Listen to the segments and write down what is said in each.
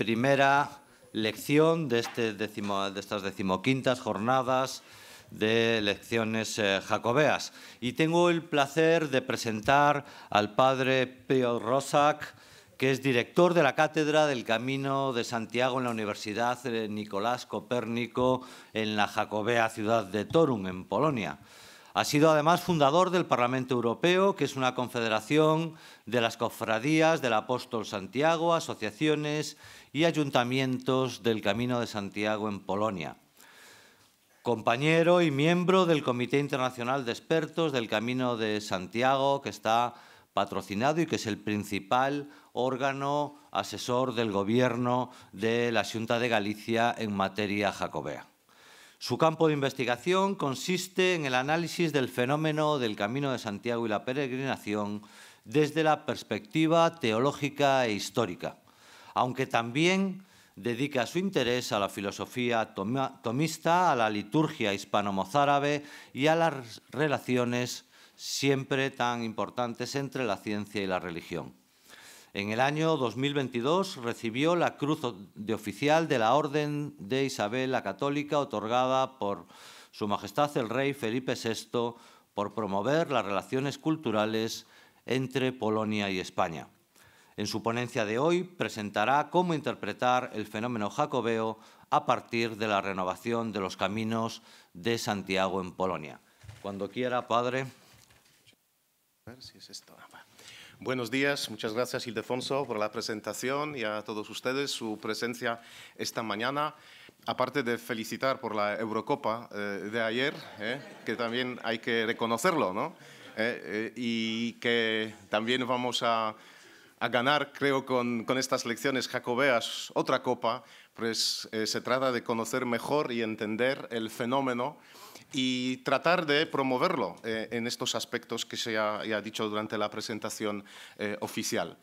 primera lección este de, estas decimoquintas jornadas de lecciones eh, jacobeas. Y tengo el placer de presentar al padre Piotr Rosak, que es director de la Cátedra del Camino de Santiago en la Universidad eh, Nicolás Copérnico en la Jacobea ciudad de Torum, en Polonia. Ha sido además fundador del Parlamento Europeo, que es una confederación de las cofradías del apóstol Santiago, asociaciones y ayuntamientos del Camino de Santiago en Polonia. Compañero y miembro del Comité Internacional de Expertos del Camino de Santiago, que está patrocinado y que es el principal órgano asesor del Gobierno de la Junta de Galicia en materia jacobea. Su campo de investigación consiste en el análisis del fenómeno del Camino de Santiago y la peregrinación desde la perspectiva teológica e histórica, aunque también dedica su interés a la filosofía tomista, a la liturgia hispano-mozárabe y a las relaciones siempre tan importantes entre la ciencia y la religión. En el año 2022 recibió la Cruz de Oficial de la Orden de Isabel la Católica, otorgada por Su Majestad el Rey Felipe VI por promover las relaciones culturales entre Polonia y España. En su ponencia de hoy presentará cómo interpretar el fenómeno jacobeo a partir de la renovación de los caminos de Santiago en Polonia. Cuando quiera, padre. A ver si es esto. Buenos días, muchas gracias Ildefonso por la presentación y a todos ustedes su presencia esta mañana. Aparte de felicitar por la Eurocopa eh, de ayer, eh, que también hay que reconocerlo, ¿no? Eh, y que también vamos a, ganar, creo, con, con, estas lecciones jacobeas otra copa, pues se trata de conocer mejor y entender el fenómeno y tratar de promoverlo eh, en estos aspectos que se ha, dicho durante la presentación eh, oficial.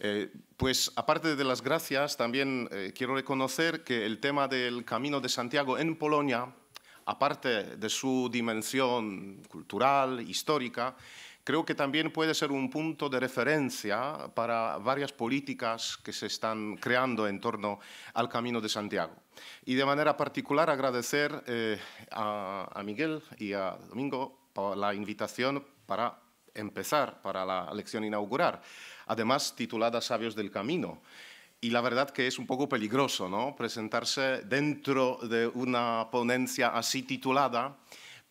Eh, pues aparte de las gracias, también quiero reconocer que el tema del Camino de Santiago en Polonia, aparte de su dimensión cultural, histórica, creo que también puede ser un punto de referencia para varias políticas que se están creando en torno al Camino de Santiago. Y de manera particular agradecer eh, a, Miguel y a Domingo por la invitación para empezar, para la lección inaugural, además titulada Sabios del Camino. Y la verdad que es un poco peligroso, ¿no? Presentarse dentro de una ponencia así titulada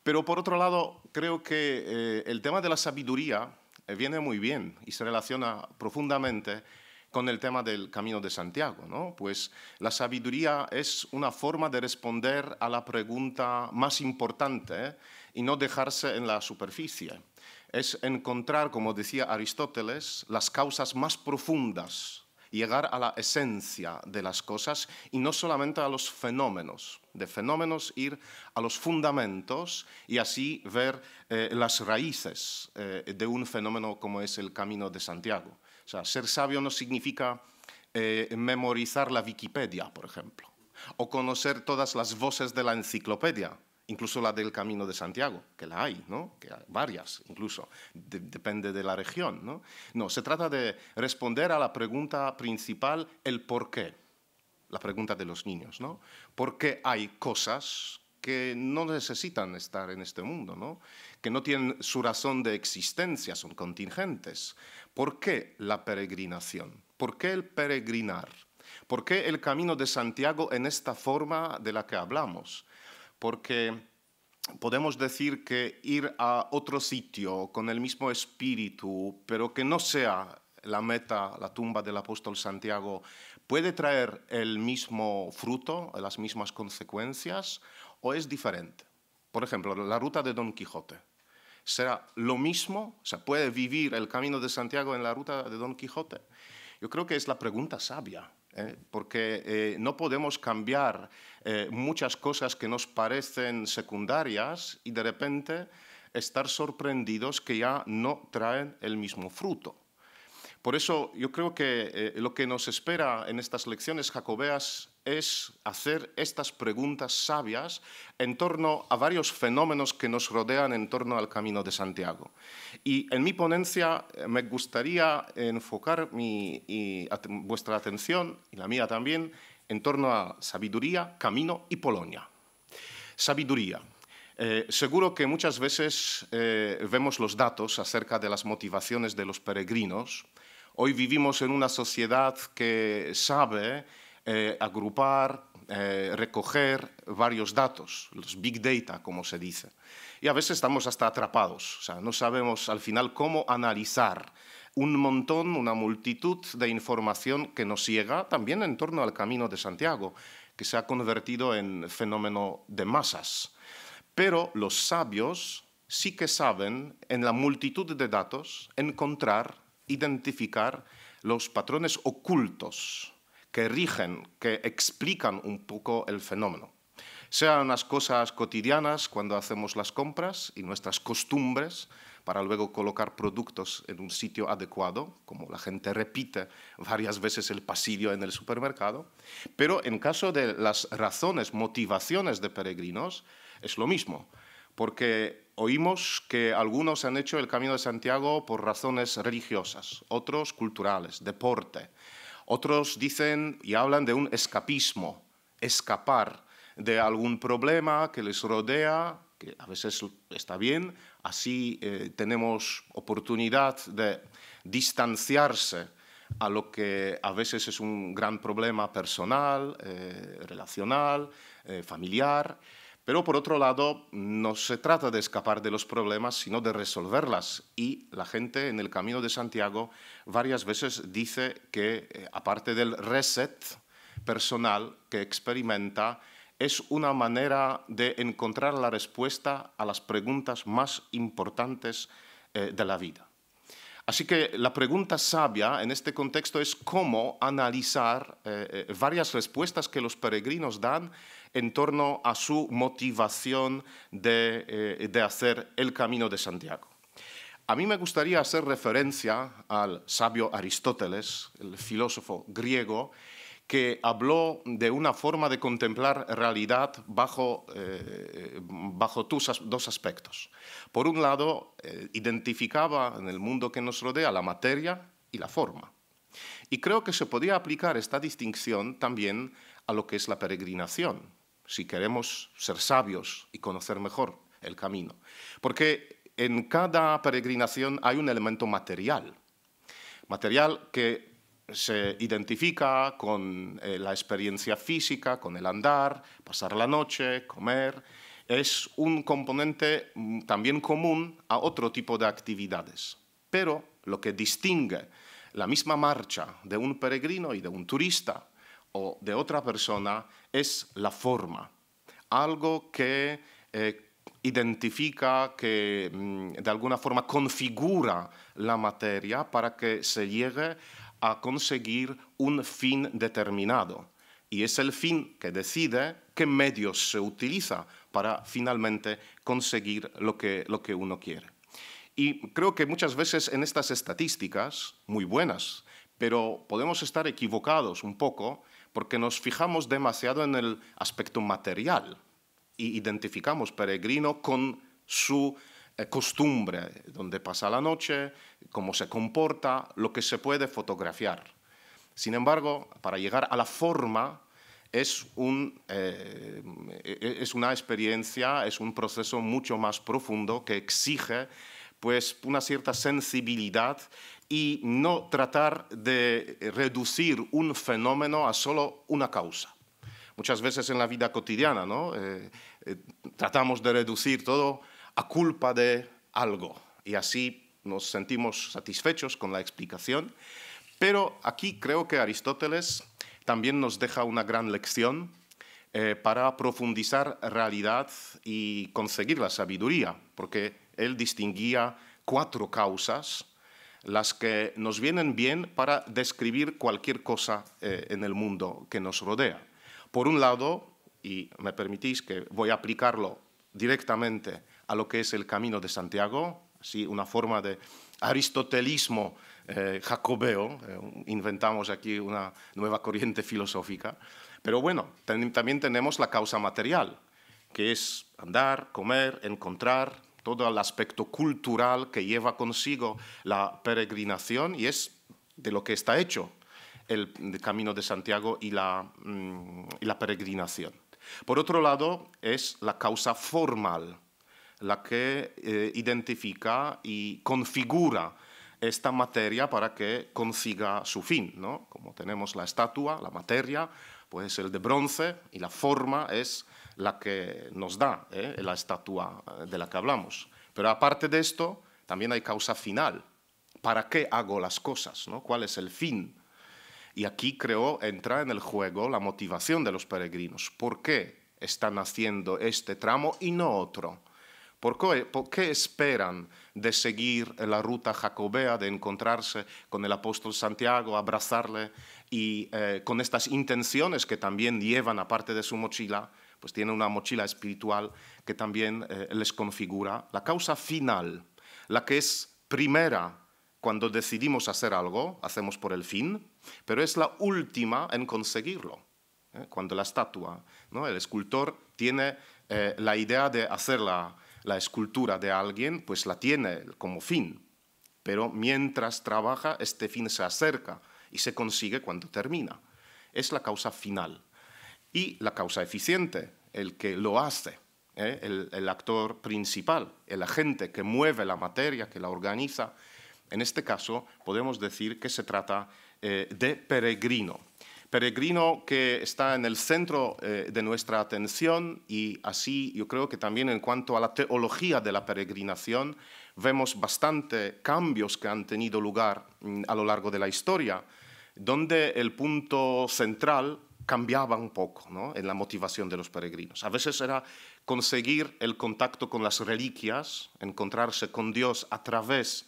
pero por otro lado, creo que eh, el tema de la sabiduría eh, viene muy bien y se relaciona profundamente con el tema del camino de Santiago, Pues la sabiduría es una forma de responder a la pregunta más importante ¿eh? y no dejarse en la superficie. Es encontrar, como decía Aristóteles, las causas más profundas, llegar a la esencia de las cosas y no solamente a los fenómenos de fenómenos, ir a los fundamentos y así ver eh, las raíces eh, de un fenómeno como es el Camino de Santiago. O sea, ser sabio no significa eh, memorizar la Wikipedia, por ejemplo, o conocer todas las voces de la enciclopedia, incluso la del Camino de Santiago, que la hay, ¿no? que varias incluso, depende de la región. ¿no? no, se trata de responder a la pregunta principal, el por qué la pregunta de los niños, ¿no? qué hay cosas que no necesitan estar en este mundo, ¿no? que no tienen su razón de existencia, son contingentes. ¿Por qué la peregrinación? ¿Por qué el peregrinar? ¿Por qué el camino de Santiago en esta forma de la que hablamos? Porque podemos decir que ir a otro sitio con el mismo espíritu, pero que no sea la meta, la tumba del apóstol Santiago, ¿Puede traer el mismo fruto, las mismas consecuencias o es diferente? Por ejemplo, la ruta de Don Quijote. ¿Será lo mismo? ¿Se puede vivir el camino de Santiago en la ruta de Don Quijote? Yo creo que es la pregunta sabia. ¿eh? porque eh, no podemos cambiar eh, muchas cosas que nos parecen secundarias y de repente estar sorprendidos que ya no traen el mismo fruto. Por eso yo creo que eh, lo que nos espera en estas lecciones jacobeas es hacer estas preguntas sabias en torno a varios fenómenos que nos rodean en torno al Camino de Santiago. Y en mi ponencia eh, me gustaría enfocar y vuestra atención, y la mía también, en torno a sabiduría, camino y Polonia. Sabiduría. Eh, seguro que muchas veces vemos los datos acerca de las motivaciones de los peregrinos Hoy vivimos en una sociedad que sabe eh, agrupar, eh, recoger varios datos, los big data, como se dice. Y a veces estamos hasta atrapados, o sea, no sabemos al final cómo analizar un montón, una multitud de información que nos llega también en torno al Camino de Santiago, que se ha convertido en fenómeno de masas. Pero los sabios sí que saben, en la multitud de datos, encontrar identificar los patrones ocultos que rigen, que explican un poco el fenómeno. Sean las cosas cotidianas cuando hacemos las compras y nuestras costumbres para luego colocar productos en un sitio adecuado, como la gente repite varias veces el pasillo en el supermercado, pero en caso de las razones, motivaciones de peregrinos, es lo mismo, porque Oímos que algunos han hecho el Camino de Santiago por razones religiosas, otros culturales, deporte. Otros dicen y hablan de un escapismo, escapar de algún problema que les rodea, que a veces está bien, así eh, tenemos oportunidad de distanciarse a lo que a veces es un gran problema personal, eh, relacional, eh, familiar. Pero por otro lado, no se trata de escapar de los problemas, sino de resolverlas. Y la gente en el Camino de Santiago varias veces dice que, eh, aparte del reset personal que experimenta, es una manera de encontrar la respuesta a las preguntas más importantes eh, de la vida. Así que la pregunta sabia en este contexto es cómo analizar eh, varias respuestas que los peregrinos dan en torno a su motivación eh, de, hacer el camino de Santiago. A mí me gustaría hacer referencia al sabio Aristóteles, el filósofo griego, que habló de una forma de contemplar realidad bajo, eh, dos aspectos. Por un lado, eh, identificaba en el mundo que nos rodea la materia y la forma. Y creo que se podía aplicar esta distinción también a lo que es la peregrinación si queremos ser sabios y conocer mejor el camino. Porque en cada peregrinación hay un elemento material, material que se identifica con eh, la experiencia física, con el andar, pasar la noche, comer. Es un componente mm, también común a otro tipo de actividades. Pero lo que distingue la misma marcha de un peregrino y de un turista de otra persona es la forma, algo que eh, identifica, que mm, de alguna forma configura la materia para que se llegue a conseguir un fin determinado. Y es el fin que decide qué medios se utiliza para finalmente conseguir lo que, lo que uno quiere. Y creo que muchas veces en estas estadísticas, muy buenas, pero podemos estar equivocados un poco porque nos fijamos demasiado en el aspecto material y identificamos peregrino con su eh, costumbre, donde pasa la noche, cómo se comporta, lo que se puede fotografiar. Sin embargo, para llegar a la forma es, eh, e-, e-, es una experiencia, es un proceso mucho más profundo que exige pues, una cierta sensibilidad y no tratar de reducir un fenómeno a solo una causa. Muchas veces en la vida cotidiana ¿no? Eh, eh, tratamos de reducir todo a culpa de algo y así nos sentimos satisfechos con la explicación. Pero aquí creo que Aristóteles también nos deja una gran lección eh, para profundizar realidad y conseguir la sabiduría, porque él distinguía cuatro causas las que nos vienen bien para describir cualquier cosa eh, en el mundo que nos rodea. Por un lado, y me permitís que voy a aplicarlo directamente a lo que es el camino de Santiago, ¿sí? una forma de aristotelismo eh, jacobeo, eh, inventamos aquí una nueva corriente filosófica, pero bueno, también tenemos la causa material, que es andar, comer, encontrar, todo el aspecto cultural que lleva consigo la peregrinación y es de lo que está hecho el Camino de Santiago y la, mm, peregrinación. Por otro lado, es la causa formal la que eh, identifica y configura esta materia para que consiga su fin. Como tenemos la estatua, la materia, puede el de bronce y la forma es la que nos da ¿eh? la estatua eh, de la que hablamos. Pero aparte de esto, también hay causa final. ¿Para qué hago las cosas? ¿Cuál es el fin? Y aquí creo entra en el juego la motivación de los peregrinos. ¿Por qué están haciendo este tramo y no otro? ¿Por qué, esperan de seguir la ruta jacobea, de encontrarse con el apóstol Santiago, abrazarle y eh, con estas intenciones que también llevan aparte de su mochila pues tiene una mochila espiritual que también eh, les configura. La causa final, la que es primera cuando decidimos hacer algo, hacemos por el fin, pero es la última en conseguirlo. Eh, cuando la estatua, el escultor tiene eh, la idea de hacer la escultura de alguien, pues la tiene como fin, pero mientras trabaja, este fin se acerca y se consigue cuando termina. Es la causa final y la causa eficiente, el que lo hace, ¿eh? el, actor principal, el agente que mueve la materia, que la organiza. En este caso podemos decir que se trata eh, de peregrino. Peregrino que está en el centro eh, de nuestra atención y así yo creo que también en cuanto a la teología de la peregrinación vemos bastante cambios que han tenido lugar mm, a lo largo de la historia, donde el punto central cambiaba un poco en la motivación de los peregrinos. A veces era conseguir el contacto con las reliquias, encontrarse con Dios a través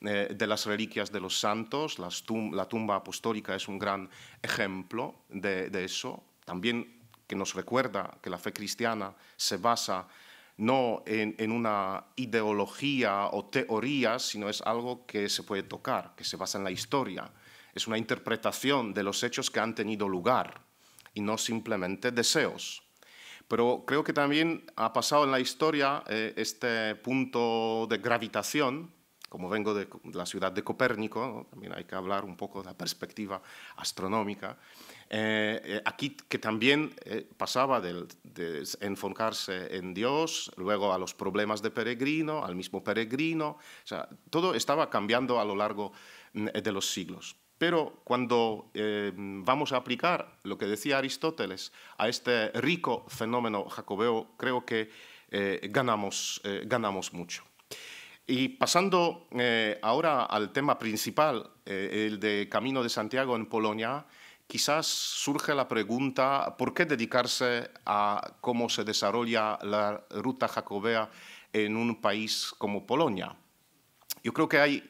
eh, de las reliquias de los santos. la tumba apostólica es un gran ejemplo de, eso. También que nos recuerda que la fe cristiana se basa no en, en, una ideología o teoría, sino es algo que se puede tocar, que se basa en la historia. Es una interpretación de los hechos que han tenido lugar y no simplemente deseos. Pero creo que también ha pasado en la historia eh, este punto de gravitación, como vengo de la ciudad de Copérnico, también hay que hablar un poco de la perspectiva astronómica, eh, eh, aquí que también pasaba de, enfocarse en Dios, luego a los problemas de peregrino, al mismo peregrino, o sea, todo estaba cambiando a lo largo mm, de los siglos. Pero cuando eh, vamos a aplicar lo que decía Aristóteles a este rico fenómeno jacobeo, creo que eh, ganamos, eh, ganamos mucho. Y pasando ahora al tema principal, el de Camino de Santiago en Polonia, quizás surge la pregunta, ¿por qué dedicarse a cómo se desarrolla la ruta jacobea en un país como Polonia? Yo creo que hay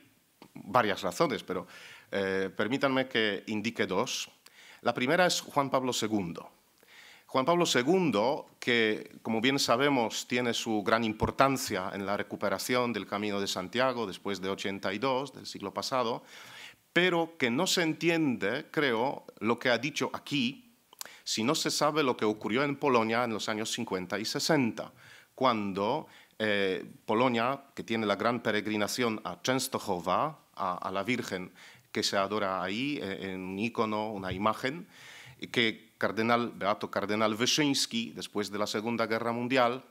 varias razones, pero eh, permítanme que indique dos. La primera es Juan Pablo II. Juan Pablo II, que como bien sabemos tiene su gran importancia en la recuperación del Camino de Santiago después de 82, del siglo pasado, pero que no se entiende, creo, lo que ha dicho aquí si no se sabe lo que ocurrió en Polonia en los años 50 y 60, cuando eh, Polonia, que tiene la gran peregrinación a Częstochowa, a la Virgen que se adora ahí, e, en un icono, una imagen, que cardenal, Beato Cardenal Wyszyński, después de la Segunda Guerra Mundial,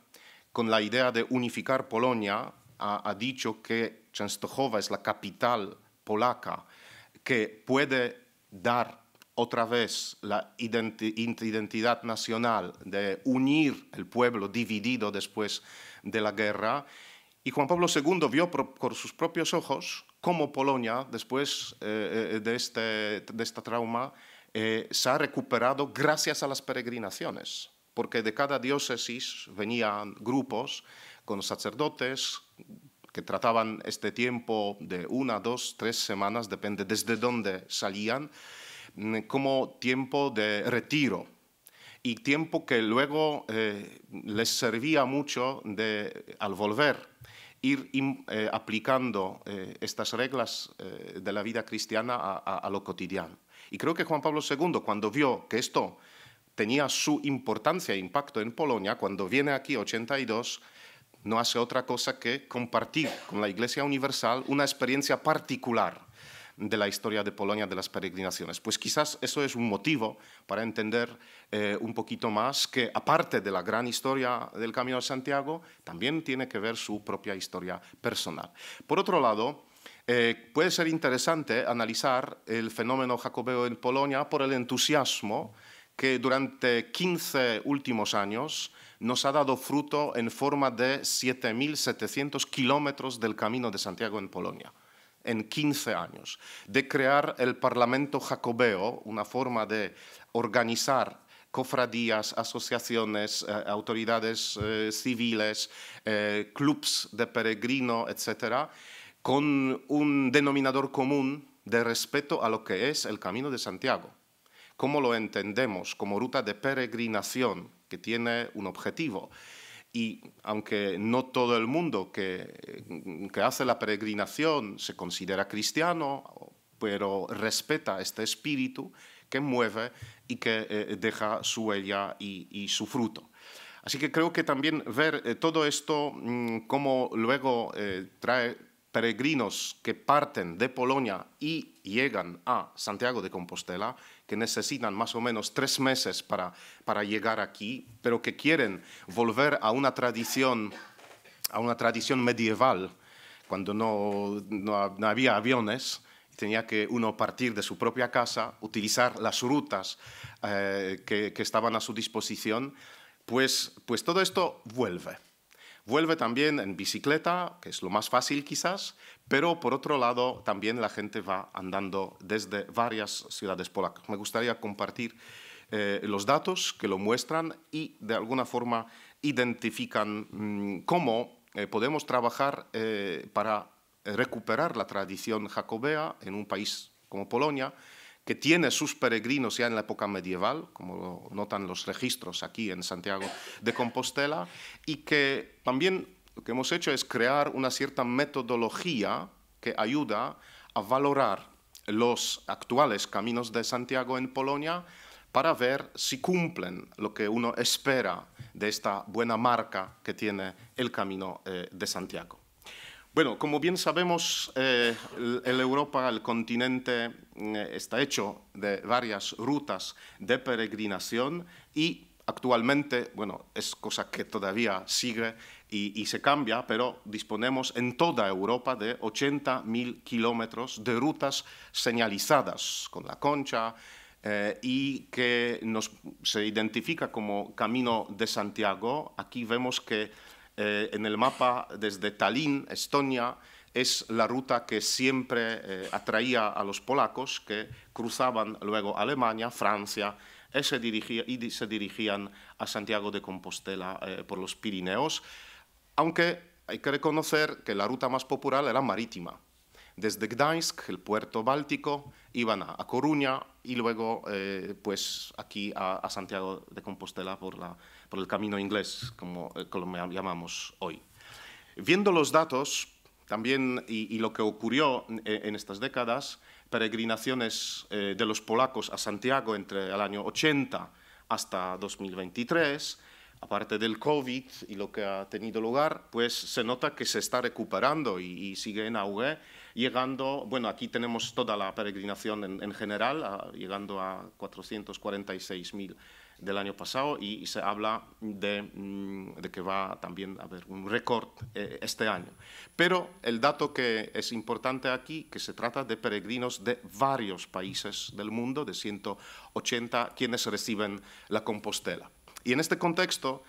con la idea de unificar Polonia, ha, dicho que Częstochowa es la capital polaca que puede dar otra vez la identidad nacional, de unir el pueblo dividido después de la guerra. Y Juan Pablo II vio por sus propios ojos cómo Polonia, después eh, eh, de, este, de esta trauma, eh, se ha recuperado gracias a las peregrinaciones, porque de cada diócesis venían grupos con sacerdotes que trataban este tiempo de una, dos, tres semanas, depende desde dónde salían, mm, como tiempo de retiro y tiempo que luego les servía mucho de, al volver ir eh, aplicando eh, estas reglas eh, de la vida cristiana a, a, lo cotidiano. Y creo que Juan Pablo II, cuando vio que esto tenía su importancia e impacto en Polonia, cuando viene aquí 82, no hace otra cosa que compartir con la Iglesia Universal una experiencia particular de la historia de Polonia de las peregrinaciones. Pues quizás eso es un motivo para entender eh, un poquito más que aparte de la gran historia del Camino de Santiago, también tiene que ver su propia historia personal. Por otro lado, eh, puede ser interesante analizar el fenómeno jacobeo en Polonia por el entusiasmo que durante 15 últimos años nos ha dado fruto en forma de 7.700 kilómetros del Camino de Santiago en Polonia en 15 años, de crear el Parlamento Jacobeo, una forma de organizar cofradías, asociaciones, eh, autoridades eh, civiles, eh, clubs de peregrino, etcétera, con un denominador común de respeto a lo que es el Camino de Santiago. ¿Cómo lo entendemos como ruta de peregrinación que tiene un objetivo? Y aunque no todo el mundo que, hace la peregrinación se considera cristiano, pero respeta este espíritu que mueve y que eh, deja su huella y, su fruto. Así que creo que también ver eh, todo esto, mm, como luego eh, trae peregrinos que parten de Polonia y llegan a Santiago de Compostela, que necesitan más o menos tres meses para, para llegar aquí, pero que quieren volver a una tradición, a una tradición medieval, cuando no, no, había aviones, tenía que uno partir de su propia casa, utilizar las rutas eh, que, que, estaban a su disposición, pues, pues todo esto vuelve. Vuelve también en bicicleta, que es lo más fácil quizás, pero por otro lado, también la gente va andando desde varias ciudades polacas. Me gustaría compartir eh, los datos que lo muestran y de alguna forma identifican mm, cómo eh, podemos trabajar eh, para recuperar la tradición jacobea en un país como Polonia, que tiene sus peregrinos ya en la época medieval, como lo notan los registros aquí en Santiago de Compostela, y que también lo que hemos hecho es crear una cierta metodología que ayuda a valorar los actuales caminos de Santiago en Polonia para ver si cumplen lo que uno espera de esta buena marca que tiene el camino eh, de Santiago. Bueno, como bien sabemos, eh, Europa, el continente, eh, está hecho de varias rutas de peregrinación y actualmente, bueno, es cosa que todavía sigue y, se cambia, pero disponemos en toda Europa de 80.000 kilómetros de rutas señalizadas con la concha eh, y que se identifica como Camino de Santiago. Aquí vemos que eh, en el mapa desde Tallinn, Estonia, es la ruta que siempre eh, atraía a los polacos que cruzaban luego Alemania, Francia, y se dirigían a Santiago de Compostela por los Pirineos aunque hay que reconocer que la ruta más popular era marítima. Desde Gdańsk, el puerto báltico, iban a, Coruña y luego eh, pues aquí a, Santiago de Compostela por, el camino inglés, como, lo eh, llamamos hoy. Viendo los datos también y, lo que ocurrió en, estas décadas, peregrinaciones eh, de los polacos a Santiago entre el año 80 hasta 2023, aparte del COVID y lo que ha tenido lugar, pues se nota que se está recuperando y, sigue en auge, llegando, bueno, aquí tenemos toda la peregrinación en, general, llegando a 446.000 del año pasado y, se habla mm, de, que va también a haber un récord eh, este año. Pero el dato que es importante aquí, que se trata de peregrinos de varios países del mundo, de 180, quienes reciben la Compostela. Y en este contexto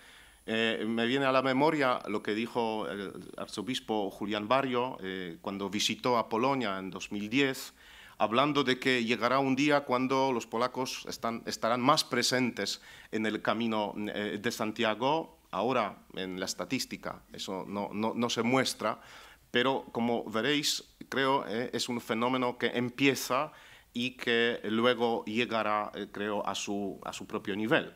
eh, me viene a la memoria lo que dijo el arzobispo Julián Barrio eh, cuando visitó a Polonia en 2010, hablando de que llegará un día cuando los polacos están, estarán más presentes en el camino eh, de Santiago. Ahora, en la estadística, eso no, se muestra, pero como veréis, creo eh, es un fenómeno que empieza y que luego llegará, creo, a su, a su propio nivel.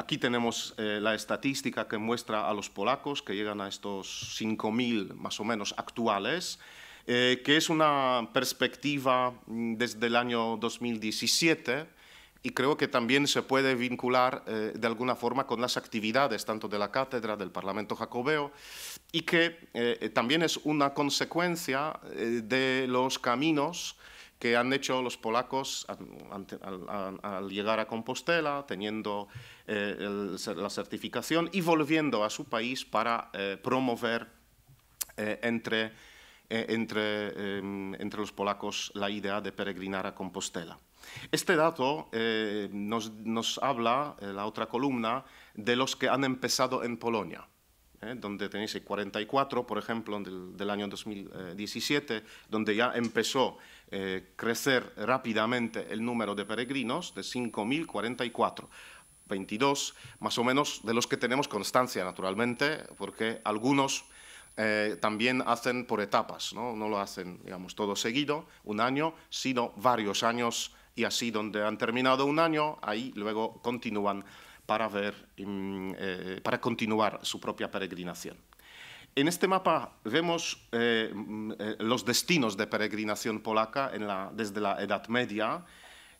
Aquí tenemos eh, la estadística que muestra a los polacos, que llegan a estos 5.000 más o menos actuales, eh, que es una perspectiva mm, desde el año 2017 y creo que también se puede vincular eh, de alguna forma con las actividades tanto de la cátedra, del Parlamento Jacobeo, y que también es una consecuencia de los caminos que han hecho los polacos al, llegar a Compostela, teniendo eh, la certificación y volviendo a su país para eh, promover eh, em, entre, los polacos la idea de peregrinar a Compostela. Este dato nos, nos, habla, la otra columna, de los que han empezado en Polonia. ¿eh? donde tenéis el 44, por ejemplo, del, año 2017, donde ya empezó a eh, crecer rápidamente el número de peregrinos de 5.044. 22, más o menos, de los que tenemos constancia, naturalmente, porque algunos eh, también hacen por etapas, ¿no? ¿no? lo hacen, digamos, todo seguido, un año, sino varios años, y así donde han terminado un año, ahí luego continúan para, ver, mm, eh, para continuar su propia peregrinación. En este mapa vemos eh, mm, eh, los destinos de peregrinación polaca en la, desde la Edad Media,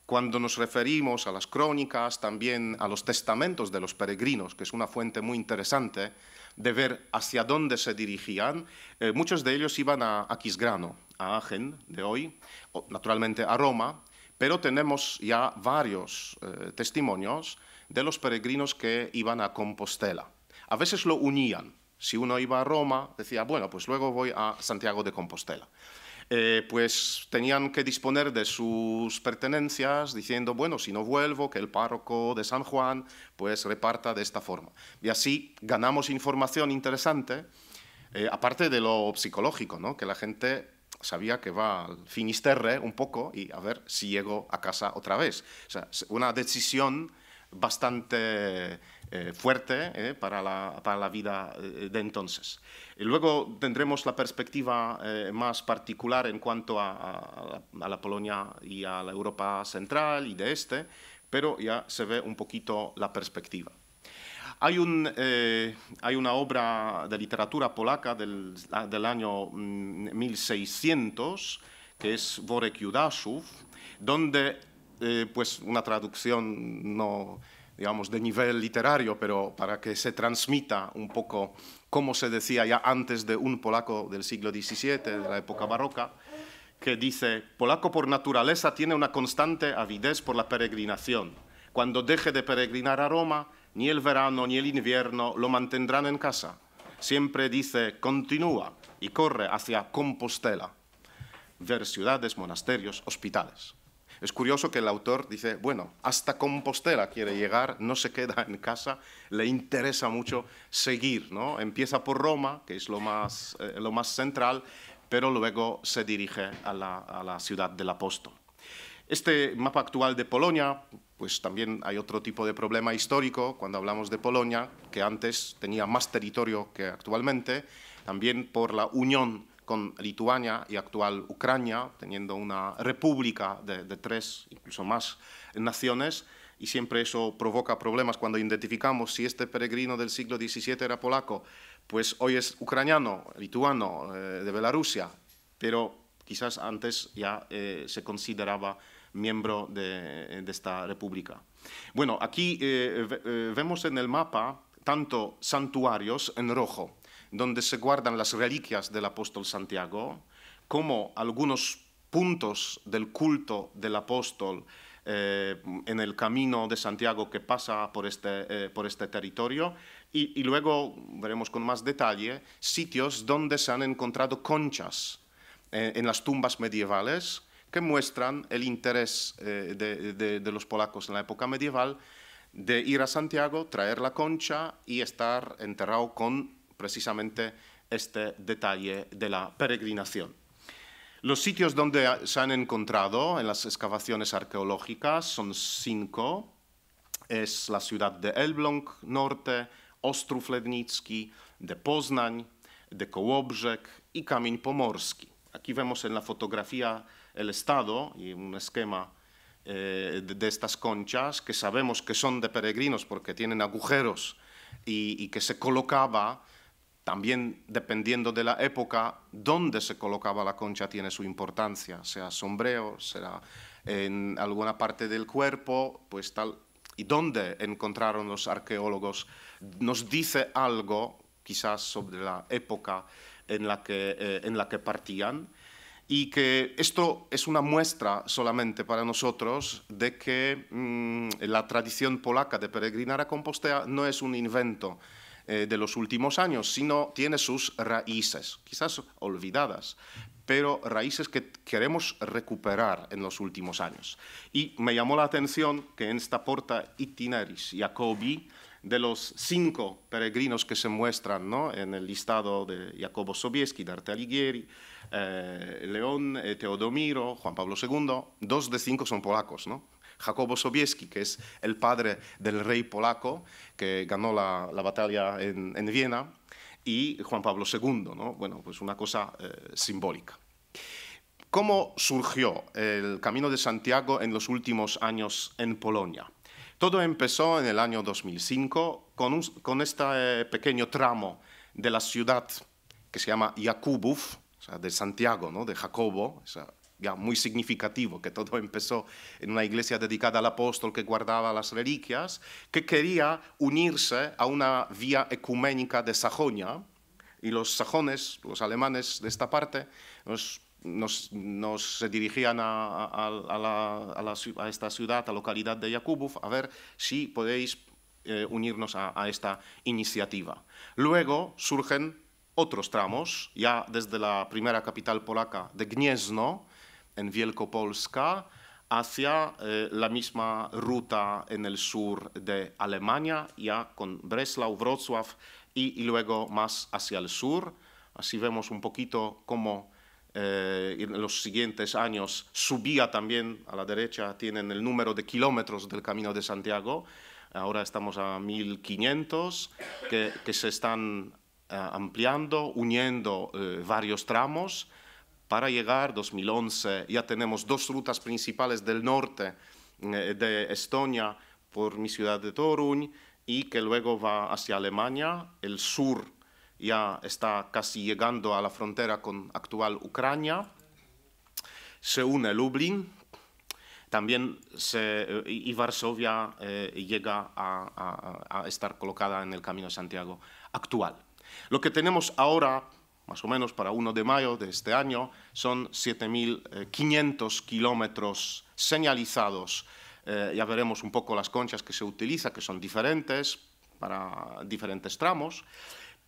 cuando nos referimos a las crónicas, también a los testamentos de los peregrinos, que es una fuente muy interesante de ver hacia dónde se dirigían, muchos de ellos iban a Aquisgrano, a Agen de hoy, naturalmente a Roma, pero tenemos ya varios testimonios de los peregrinos que iban a Compostela. A veces lo unían. Si uno iba a Roma, decía, bueno, pues luego voy a Santiago de Compostela. Eh, pues tenían que disponer de sus pertenencias diciendo, bueno, si no vuelvo, que el párroco de San Juan pues reparta de esta forma. Y así ganamos información interesante, eh, aparte de lo psicológico, ¿no? que la gente sabía que va al Finisterre un poco y a ver si llego a casa otra vez. O sea, una decisión bastante eh, fuerte eh, para, la, para, la, vida eh, de entonces. Y luego tendremos la perspectiva más particular en cuanto a, a, la Polonia y a la Europa central y de este, pero ya se ve un poquito la perspectiva. Hay, un, hay una obra de literatura polaca del, del año 1600, mm, que es Worek Judaszów, donde eh, pues una traducción no, digamos, de nivel literario, pero para que se transmita un poco cómo se decía ya antes de un polaco del siglo XVII, de la época barroca, que dice, polaco por naturaleza tiene una constante avidez por la peregrinación. Cuando deje de peregrinar a Roma, ni el verano ni el invierno lo mantendrán en casa. Siempre dice, continúa y corre hacia Compostela, ver ciudades, monasterios, hospitales. Es curioso que el autor dice, bueno, hasta Compostela quiere llegar, no se queda en casa, le interesa mucho seguir, ¿no? Empieza por Roma, que es eh, lo más, central, pero luego se dirige a la, a la ciudad del apóstol. Este mapa actual de Polonia, pues también hay otro tipo de problema histórico cuando hablamos de Polonia, que antes tenía más territorio que actualmente, también por la unión con Lituania y actual Ucrania, teniendo una república de, tres, incluso más naciones, y siempre eso provoca problemas cuando identificamos si este peregrino del siglo XVII era polaco, pues hoy es ucraniano, lituano, eh, de Belarusia, pero quizás antes ya eh, se consideraba miembro de, esta república. Bueno, aquí eh, vemos en el mapa tanto santuarios en rojo, donde se guardan las reliquias del apóstol Santiago, como algunos puntos del culto del apóstol eh, en el camino de Santiago que pasa por este, eh, por este territorio y, luego veremos con más detalle sitios donde se han encontrado conchas eh, en las tumbas medievales que muestran el interés de, de, los polacos en la época medieval de ir a Santiago, traer la concha y estar enterrado con precisamente este detalle de la peregrinación. Los sitios donde se han encontrado en las excavaciones arqueológicas son cinco. Es la ciudad de Elbląg Norte, Ostrów de Poznań, de Kołobrzeg y Kamin Pomorski. Aquí vemos en la fotografía el estado y un esquema eh, de, estas conchas que sabemos que son de peregrinos porque tienen agujeros y que se colocaba también, dependiendo de la época, dónde se colocaba la concha tiene su importancia, sea sombrero, será en alguna parte del cuerpo, pues tal. Y dónde encontraron los arqueólogos nos dice algo, quizás sobre la época en la que, eh, partían, y que esto es una muestra solamente para nosotros de que mm, la tradición polaca de peregrinar a Compostela no es un invento eh, de los últimos años, sino tiene sus raíces, quizás olvidadas, pero raíces que queremos recuperar en los últimos años. Y me llamó la atención que en esta porta Itineris Jacobi, de los cinco peregrinos que se muestran en el listado de Jacobo Sobieski, Darte Alighieri, eh, León, eh, Teodomiro, Juan Pablo II, dos de cinco son polacos, ¿no? Jacobo Sobieski, que es el padre del rey polaco que ganó la, batalla en, Viena, y Juan Pablo II, ¿no? Bueno, pues una cosa eh, simbólica. ¿Cómo surgió el Camino de Santiago en los últimos años en Polonia? Todo empezó en el año 2005 con, este eh, pequeño tramo de la ciudad que se llama Jakubów, o de Santiago, ¿no? de Jacobo, sea ya muy significativo, que todo empezó en una iglesia dedicada al apóstol que guardaba las reliquias, que quería unirse a una vía ecuménica de Sajonia, y los sajones, los alemanes de esta parte, nos, nos, nos se dirigían a, la, a, esta ciudad, a la localidad de Jakubów, a ver si podéis eh, unirnos a, esta iniciativa. Luego surgen otros tramos, ya desde la primera capital polaca de Gniezno, en Wielkopolska hacia eh, la misma ruta en el sur de Alemania, ya con Breslau, Wrocław y, luego más hacia el sur. Así vemos un poquito cómo eh, en los siguientes años subía también a la derecha, tienen el número de kilómetros del Camino de Santiago. Ahora estamos a 1500 que, se están eh, ampliando, uniendo varios tramos para llegar 2011. Ya tenemos dos rutas principales del norte mm, eh, de Estonia por mi ciudad de Toruń y que luego va hacia Alemania. El sur ya está casi llegando a la frontera con actual Ucrania. Se une Lublin. También eh, y Varsovia eh, llega a, a estar colocada en el Camino Santiago actual. Lo que tenemos ahora más o menos para 1 de mayo de este año, son 7.500 eh, kilómetros señalizados. Eh, ya veremos un poco las conchas que se utilizan, que son diferentes para diferentes tramos,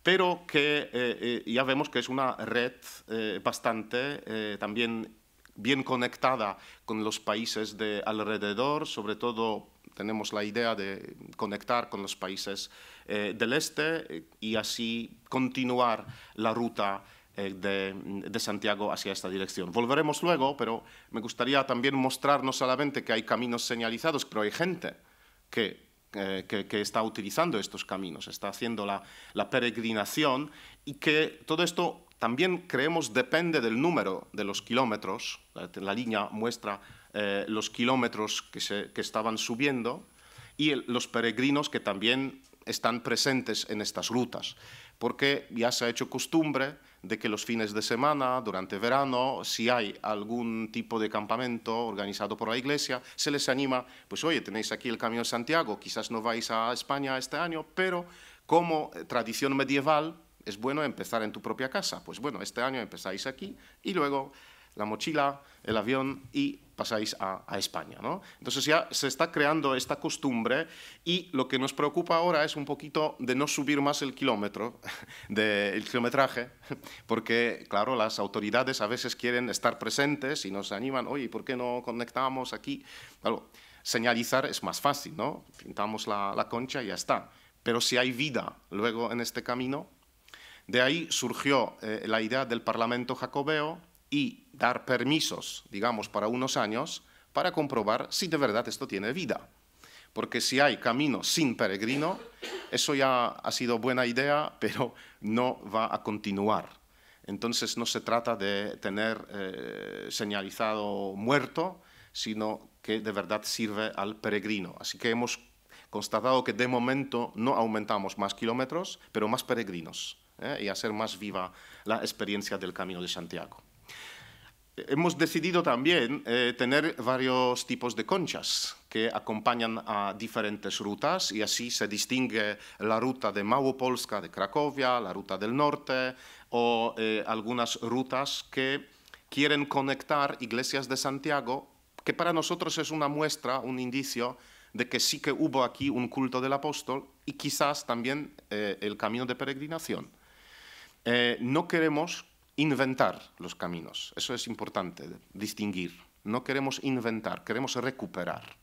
pero que eh, ya vemos que es una red bastante también bien conectada con los países de alrededor, sobre todo tenemos la idea de conectar con los países eh, del este y así continuar la ruta eh, de, Santiago hacia esta dirección. Volveremos luego, pero me gustaría también mostrar no solamente que hay caminos señalizados, pero hay gente eh, que, que, está utilizando estos caminos, está haciendo la, la, peregrinación y que todo esto también creemos depende del número de los kilómetros. la línea muestra eh, los kilómetros que, se, estaban subiendo y los peregrinos que también están presentes en estas rutas, porque ya se ha hecho costumbre de que los fines de semana, durante verano, si hay algún tipo de campamento organizado por la iglesia, se les anima, pues oye, tenéis aquí el Camino de Santiago, quizás no vais a España este año, pero como eh, tradición medieval, es bueno empezar en tu propia casa. Pues bueno, este año empezáis aquí y luego la mochila, el avión y pasáis a, España. ¿no? Entonces ya se está creando esta costumbre y lo que nos preocupa ahora es un poquito de no subir más el kilómetro, del el kilometraje, porque claro, las autoridades a veces quieren estar presentes y nos animan, oye, ¿por qué no conectamos aquí? señalizar es más fácil, ¿no? Pintamos la, concha y ya está. Pero si hay vida luego en este camino, de ahí surgió eh, la idea del Parlamento Jacobeo, y dar permisos, digamos, para unos años, para comprobar si de verdad esto tiene vida. Porque si hay camino sin peregrino, eso ya ha sido buena idea, pero no va a continuar. Entonces no se trata de tener eh, señalizado muerto, sino que de verdad sirve al peregrino. Así que hemos constatado que de momento no aumentamos más kilómetros, pero más peregrinos, eh, y hacer más viva la experiencia del Camino de Santiago hemos decidido también eh, tener varios tipos de conchas que acompañan a diferentes rutas y así se distingue la ruta de Maupolska de Cracovia, la ruta del norte o eh, algunas rutas que quieren conectar iglesias de Santiago, que para nosotros es una muestra, un indicio de que sí que hubo aquí un culto del apóstol y quizás también eh, el camino de peregrinación. no queremos inventar los caminos. Eso es importante distinguir. No queremos inventar, queremos recuperar,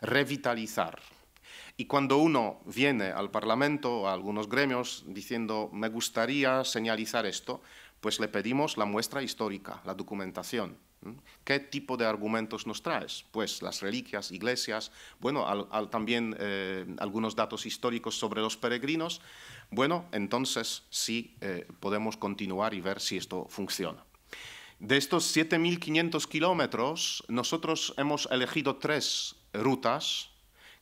revitalizar. Y cuando uno viene al Parlamento, a algunos gremios, diciendo, me gustaría señalizar esto, pues le pedimos la muestra histórica, la documentación. ¿Qué tipo de argumentos nos traes? Pues las reliquias, iglesias, bueno, al, también eh, algunos datos históricos sobre los peregrinos. Bueno, entonces sí eh, podemos continuar y ver si esto funciona. De estos 7.500 kilómetros, nosotros hemos elegido tres rutas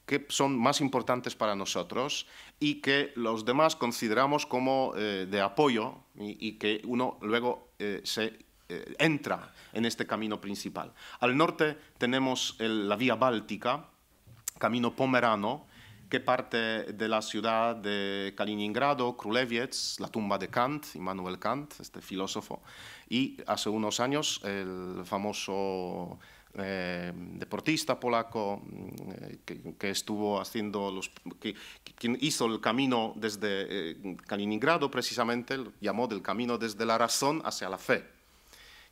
que son más importantes para nosotros y que los demás consideramos como eh, de apoyo y, y, que uno luego se eh, entra en este camino principal. Al norte tenemos la vía báltica, camino pomerano, que parte de la ciudad de Kaliningrado, Kruleviec, la tumba de Kant, Immanuel Kant, este filósofo, y hace unos años el famoso eh, deportista polaco mm, que, estuvo haciendo los que, hizo el camino desde eh, Kaliningrado precisamente llamó del camino desde la razón hacia la fe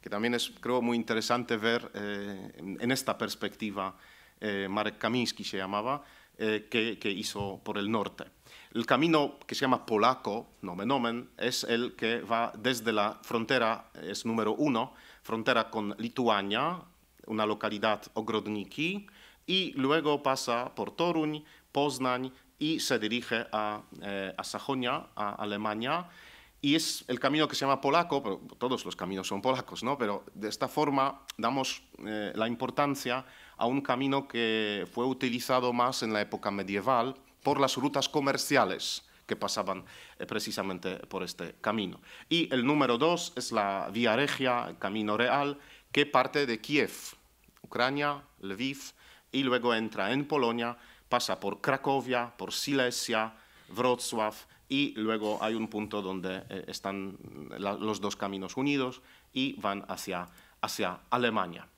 que también es, creo, muy interesante ver eh, en, esta perspectiva, eh, Marek Kaminski se llamaba, eh, que, hizo por el norte. El camino que se llama polaco, nomen es el que va desde la frontera, es número uno, frontera con Lituania, una localidad Ogrodniki, y luego pasa por Toruń, Poznań y se dirige a, a Sajonia, a Alemania, y es el camino que se llama polaco, pero todos los caminos son polacos, ¿no? Pero de esta forma damos eh, la importancia a un camino que fue utilizado más en la época medieval por las rutas comerciales que pasaban eh, precisamente por este camino. Y el número dos es la Vía Regia, el Camino Real, que parte de Kiev, Ucrania, Lviv, y luego entra en Polonia, pasa por Cracovia, por Silesia, Wrocław, y luego hay un punto donde eh, están los dos caminos unidos y van hacia, hacia Alemania.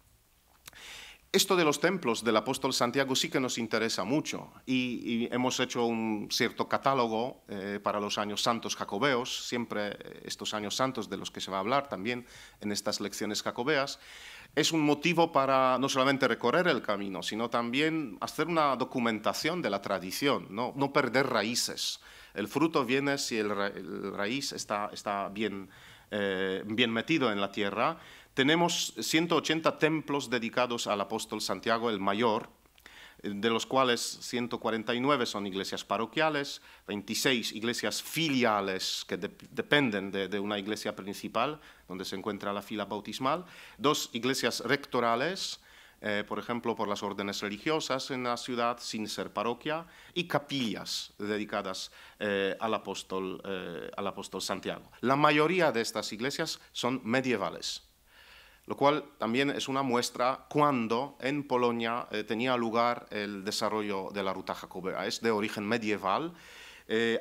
Esto de los templos del apóstol Santiago sí que nos interesa mucho y, hemos hecho un cierto catálogo eh, para los años santos jacobeos, siempre eh, estos años santos de los que se va a hablar también en estas lecciones jacobeas. Es un motivo para no solamente recorrer el camino, sino también hacer una documentación de la tradición, no, no perder raíces. El fruto viene si el, raíz está, está bien, eh, bien metido en la tierra. Tenemos 180 templos dedicados al apóstol Santiago el Mayor, de los cuales 149 son iglesias parroquiales, 26 iglesias filiales que dependen de, una iglesia principal, donde se encuentra la fila bautismal, dos iglesias rectorales, eh, por ejemplo, por las órdenes religiosas en la ciudad sin ser parroquia, y capillas dedicadas eh, al, apóstol, eh, al apóstol Santiago. La mayoría de estas iglesias son medievales, lo cual también es una muestra cuando en Polonia tenía lugar el desarrollo de la ruta jacobea. Es de origen medieval.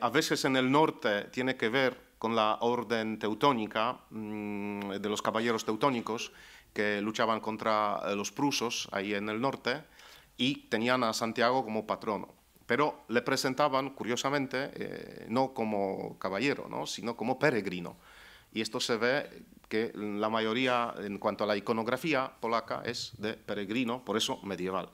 a veces en el norte tiene que ver con la orden teutónica, mm, de los caballeros teutónicos, que luchaban contra eh, los prusos ahí en el norte y tenían a Santiago como patrono. Pero le presentaban, curiosamente, eh, no como caballero, ¿no? sino como peregrino. Y esto se ve que la mayoría, en cuanto a la iconografía polaca, es de peregrino, por eso medieval.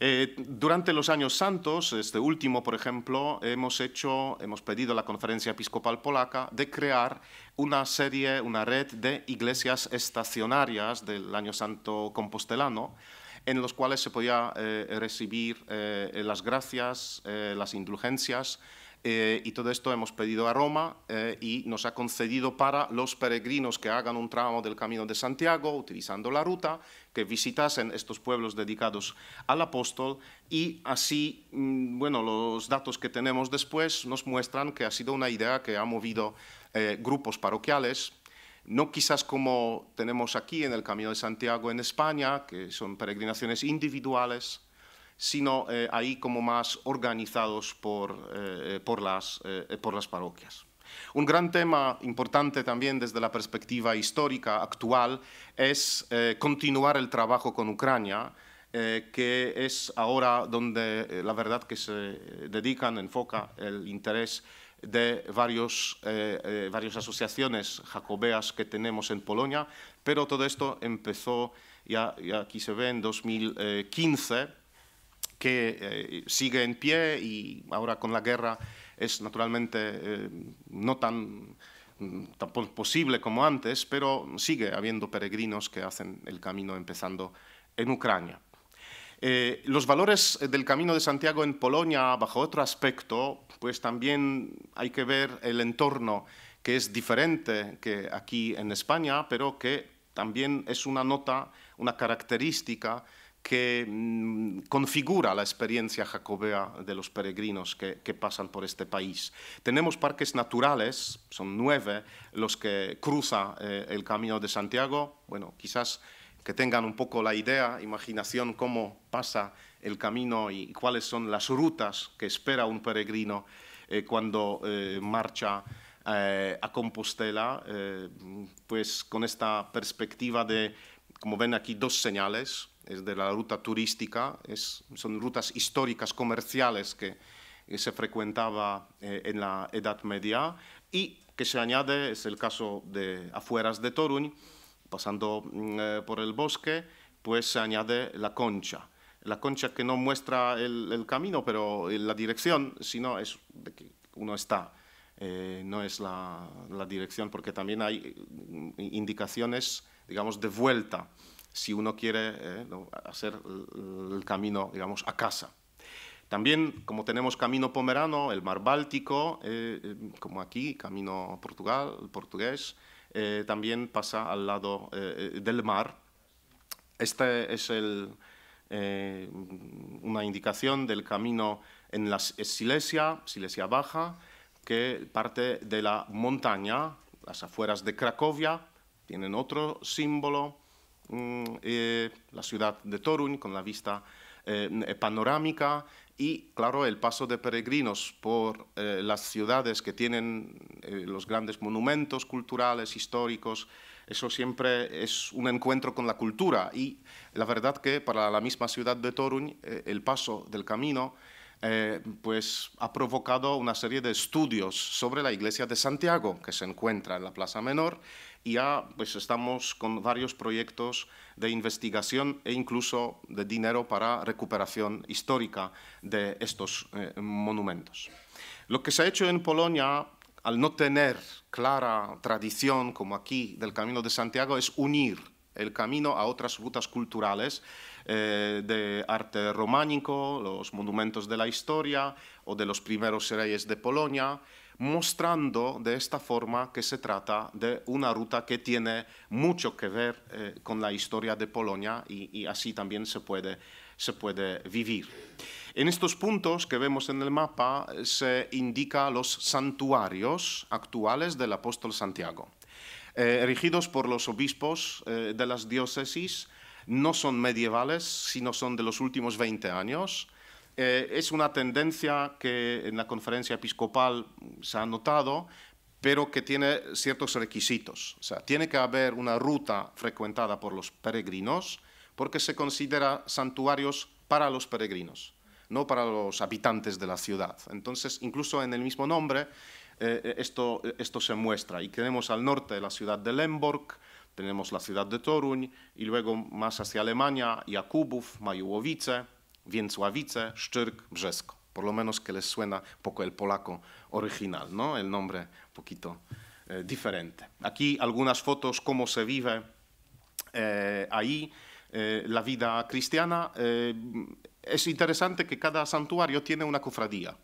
Eh, durante los años santos, este último, por ejemplo, hemos, hecho, hemos pedido a la Conferencia Episcopal Polaca de crear una serie, una red de iglesias estacionarias del Año Santo Compostelano, en los cuales se podía eh, recibir eh, las gracias, las indulgencias, eh, y todo esto hemos pedido a Roma eh, y nos ha concedido para los peregrinos que hagan un tramo del Camino de Santiago, utilizando la ruta, que visitasen estos pueblos dedicados al apóstol y así, mm, bueno, los datos que tenemos después nos muestran que ha sido una idea que ha movido eh, grupos parroquiales, no quizás como tenemos aquí en el Camino de Santiago en España, que son peregrinaciones individuales, sino eh, ahí como más organizados eh, eh, por, las, parroquias. Un gran tema importante también desde la perspectiva histórica actual es continuar el trabajo con Ucrania, que es ahora donde la verdad que se dedican, enfoca el interés de varias asociaciones jacobeas que tenemos en Polonia, pero todo esto empezó, ya, ya aquí se ve, en 2015, que eh, sigue en pie y ahora con la guerra es naturalmente eh, no tan, mm, posible como antes, pero sigue habiendo peregrinos que hacen el camino empezando en Ucrania. Eh, los valores del Camino de Santiago en Polonia, bajo otro aspecto, pues también hay que ver el entorno que es diferente que aquí en España, pero que también es una nota, una característica que mm, configura la experiencia jacobea de los peregrinos que, pasan por este país. Tenemos parques naturales, son nueve los que cruza eh, el Camino de Santiago. Bueno, quizás que tengan un poco la idea, imaginación, cómo pasa el camino y cuáles son las rutas que espera un peregrino eh, cuando eh, marcha a Compostela, pues con esta perspectiva de, como ven aquí, dos señales, es de la ruta turística, es, son rutas históricas comerciales que se frecuentaba eh, en la Edad Media y que se añade, es el caso de afueras de Toruń, pasando mm, eh, por el bosque, pues se añade la concha. La concha que no muestra el, camino, pero la dirección, sino es de que uno está. Eh, no es la, la, dirección, porque también hay mm, indicaciones, digamos, de vuelta si uno quiere eh, hacer el camino, digamos, a casa. También, como tenemos camino pomerano, el mar Báltico, eh, eh, como aquí, camino Portugal, portugués, también pasa al lado del mar. Esta es el, una indicación del camino en la Silesia, Silesia Baja, que parte de la montaña, las afueras de Cracovia, tienen otro símbolo, Mm, eh, la ciudad de Torun con la vista eh, panorámica y, claro, el paso de peregrinos por eh, las ciudades que tienen los grandes monumentos culturales, históricos. Eso siempre es un encuentro con la cultura y la verdad que para la misma ciudad de Toruń el paso del camino pues ha provocado una serie de estudios sobre la iglesia de Santiago, que se encuentra en la Plaza Menor, y ya pues estamos con varios proyectos de investigación e incluso de dinero para recuperación histórica de estos eh, monumentos. Lo que se ha hecho en Polonia, al no tener clara tradición como aquí del Camino de Santiago, es unir el camino a otras rutas culturales eh, de arte románico, los monumentos de la historia o de los primeros reyes de Polonia, mostrando de esta forma que se trata de una ruta que tiene mucho que ver eh, con la historia de Polonia y, así también se puede, se puede vivir. En estos puntos que vemos en el mapa eh, se indica los santuarios actuales del apóstol Santiago. Eh, erigidos por los obispos de las diócesis, no son medievales, sino son de los últimos 20 años. Eh, es una tendencia que en la conferencia episcopal se ha notado, pero que tiene ciertos requisitos. O sea, tiene que haber una ruta frecuentada por los peregrinos, porque se considera santuarios para los peregrinos, no para los habitantes de la ciudad. Entonces, incluso en el mismo nombre, eh, esto, se muestra. Y tenemos al norte la ciudad de Lemberg, tenemos la ciudad de Toruń, y luego más hacia Alemania, Jakubów, Majułowice, Więcławice, Szczyrk, Brzesko. Por lo menos que les suena poco el polaco original, ¿no? El nombre poquito eh, diferente. Aquí algunas fotos, cómo se vive eh, ahí eh, la vida cristiana. es interesante que cada santuario tiene una cofradía.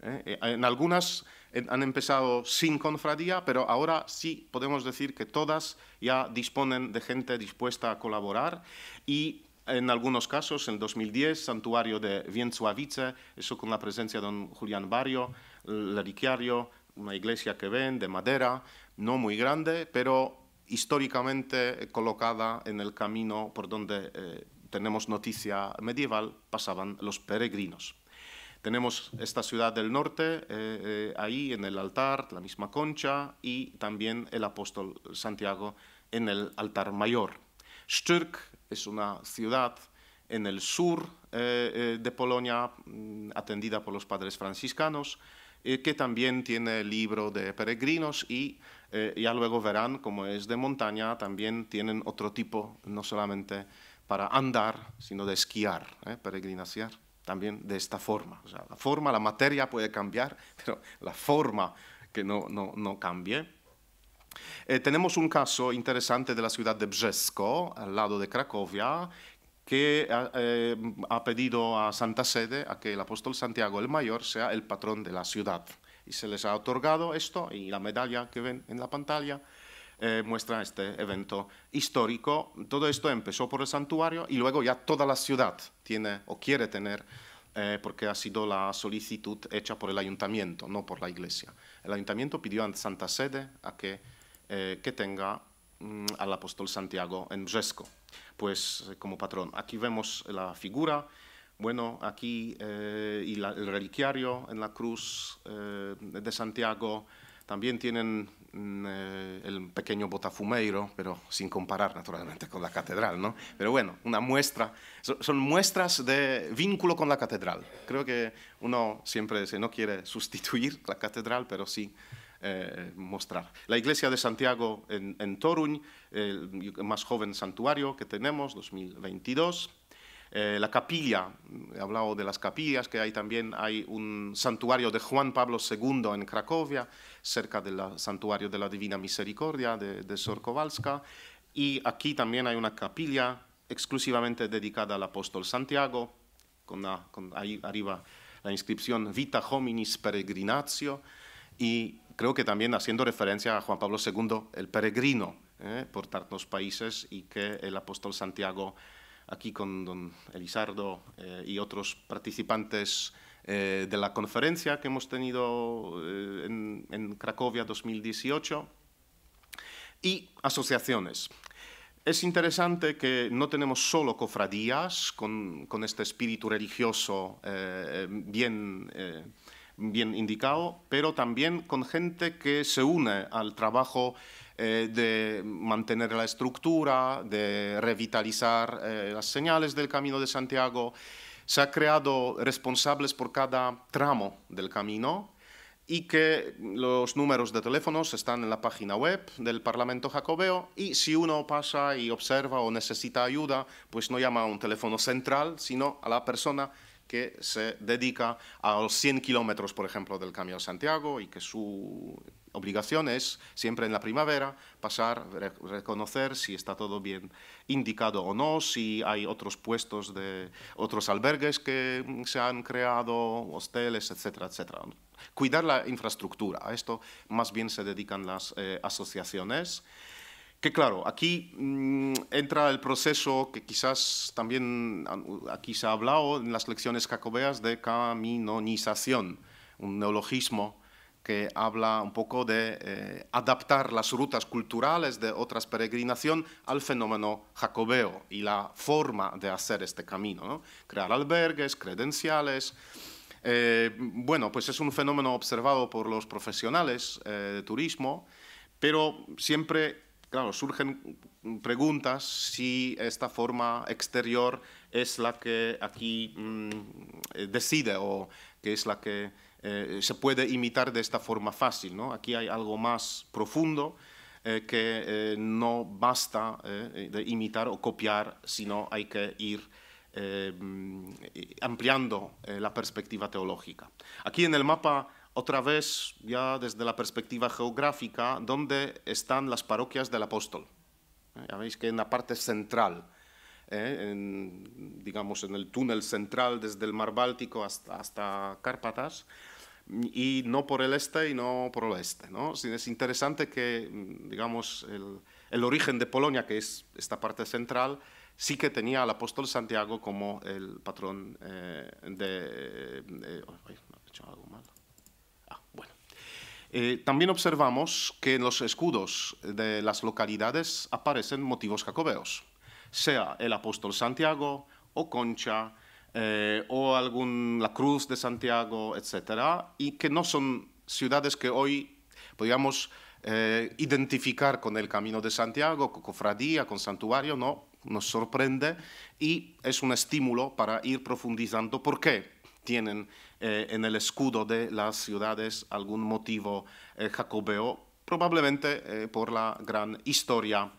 En algunas han empezado sin cofradía, pero ahora sí podemos decir que todas ya disponen de gente dispuesta a colaborar y en algunos casos, en 2010, santuario de Vienzoavice, eso con la presencia de don Julián Barrio, el reliquiario, una iglesia que ven de madera, no muy grande, pero históricamente colocada en el camino por donde eh, tenemos noticia medieval, pasaban los peregrinos. Tenemos esta ciudad del norte, eh, eh, ahí en el altar, la misma concha, y también el apóstol Santiago en el altar mayor es una ciudad en el sur eh, eh, de Polonia, mm, atendida por los padres franciscanos, eh, que también tiene libro de peregrinos y ya luego verán, como es de montaña, también tienen otro tipo, no solamente para andar, sino de esquiar, peregrinaciar, también de esta forma. O sea, la forma, la materia puede cambiar, pero la forma que no, no, no cambie. Eh, tenemos un caso interesante de la ciudad de Brzesko, al lado de Cracovia, que eh, eh, ha, pedido a Santa Sede a que el apóstol Santiago el Mayor sea el patrón de la ciudad. Y se les ha otorgado esto y la medalla que ven en la pantalla. muestra este evento histórico. Todo esto empezó por el santuario y luego ya toda la ciudad tiene o quiere tener, porque ha sido la solicitud hecha por el ayuntamiento, no por la iglesia. El ayuntamiento pidió a Santa Sede a que eh, que tenga mm, al apóstol Santiago en Bresco, pues eh, como patrón. Aquí vemos la figura, bueno, aquí eh, y el reliquiario en la cruz de Santiago. También tienen mm, el pequeño botafumeiro, pero sin comparar naturalmente con la catedral, ¿no? Pero bueno, una muestra, son, son muestras de vínculo con la catedral. Creo que uno siempre se no quiere sustituir la catedral, pero sí eh, mostrar. La iglesia de Santiago en, en Toruń, el más joven santuario que tenemos, 2022. Eh, la capilla, he hablado de las capillas, que hay también hay un santuario de Juan Pablo II en Cracovia, cerca del santuario de la Divina Misericordia de, de Y aquí también hay una capilla exclusivamente dedicada al apóstol Santiago, con, con ahí arriba la inscripción Vita hominis peregrinatio, y creo que también haciendo referencia a Juan Pablo II, el peregrino, eh, por tantos países, y que el apóstol Santiago, aquí con don Elizardo eh, y otros participantes eh, de la conferencia que hemos tenido en, Cracovia 2018, y asociaciones. Es interesante que no tenemos solo cofradías con, este espíritu religioso bien bien indicado, pero también con gente que se une al trabajo eh, de mantener la estructura, de revitalizar eh, las señales del Camino de Santiago. Se ha creado responsables por cada tramo del camino y que los números de teléfonos están en la página web del Parlamento Jacobeo y si uno pasa y observa o necesita ayuda, pues no llama a un teléfono central, sino a la persona que se dedica a los 100 kilómetros, por ejemplo, del Camino de Santiago y que su obligación es siempre en la primavera pasar, reconocer si está todo bien indicado o no, si hay otros puestos de otros albergues que se han creado, hosteles, etcétera, etcétera. Cuidar la infraestructura, a esto más bien se dedican las eh, asociaciones. Que claro, aquí mm, entra el proceso que quizás también aquí se ha hablado en las lecciones jacobeas de caminonización, un neologismo que habla un poco de eh, adaptar las rutas culturales de otras peregrinación al fenómeno jacobeo y la forma de hacer este camino. Crear albergues, credenciales, eh, bueno, pues es un fenómeno observado por los profesionales eh, de turismo, pero siempre claro, surgen preguntas si esta forma exterior es la que aquí mm, eh, decide o que es la que eh, se puede imitar de esta forma fácil. Aquí hay algo más profundo eh, que no basta de imitar o copiar, sino hay que ir mm, ampliando la perspectiva teológica. Aquí en el mapa otra vez, ya desde la perspectiva geográfica, ¿dónde están las parroquias del apóstol? Eh, ya veis que en la parte central, eh, digamos en el túnel central desde el mar Báltico hasta, hasta Cárpatas, y no por el este y no por el oeste. Es interesante que, mm, digamos, el, origen de Polonia, que es esta parte central, sí que tenía al apóstol Santiago como el patrón eh, de... hecho algo eh, también observamos que en los escudos de las localidades aparecen motivos jacobeos, sea el apóstol Santiago o Concha eh, o algún, la cruz de Santiago, etc., y que no son ciudades que hoy podríamos eh, identificar con el Camino de Santiago, con cofradía, con santuario, no, nos sorprende y es un estímulo para ir profundizando por qué tienen eh, en el escudo de las ciudades algún motivo eh, jacobeo, probablemente eh, por la gran historia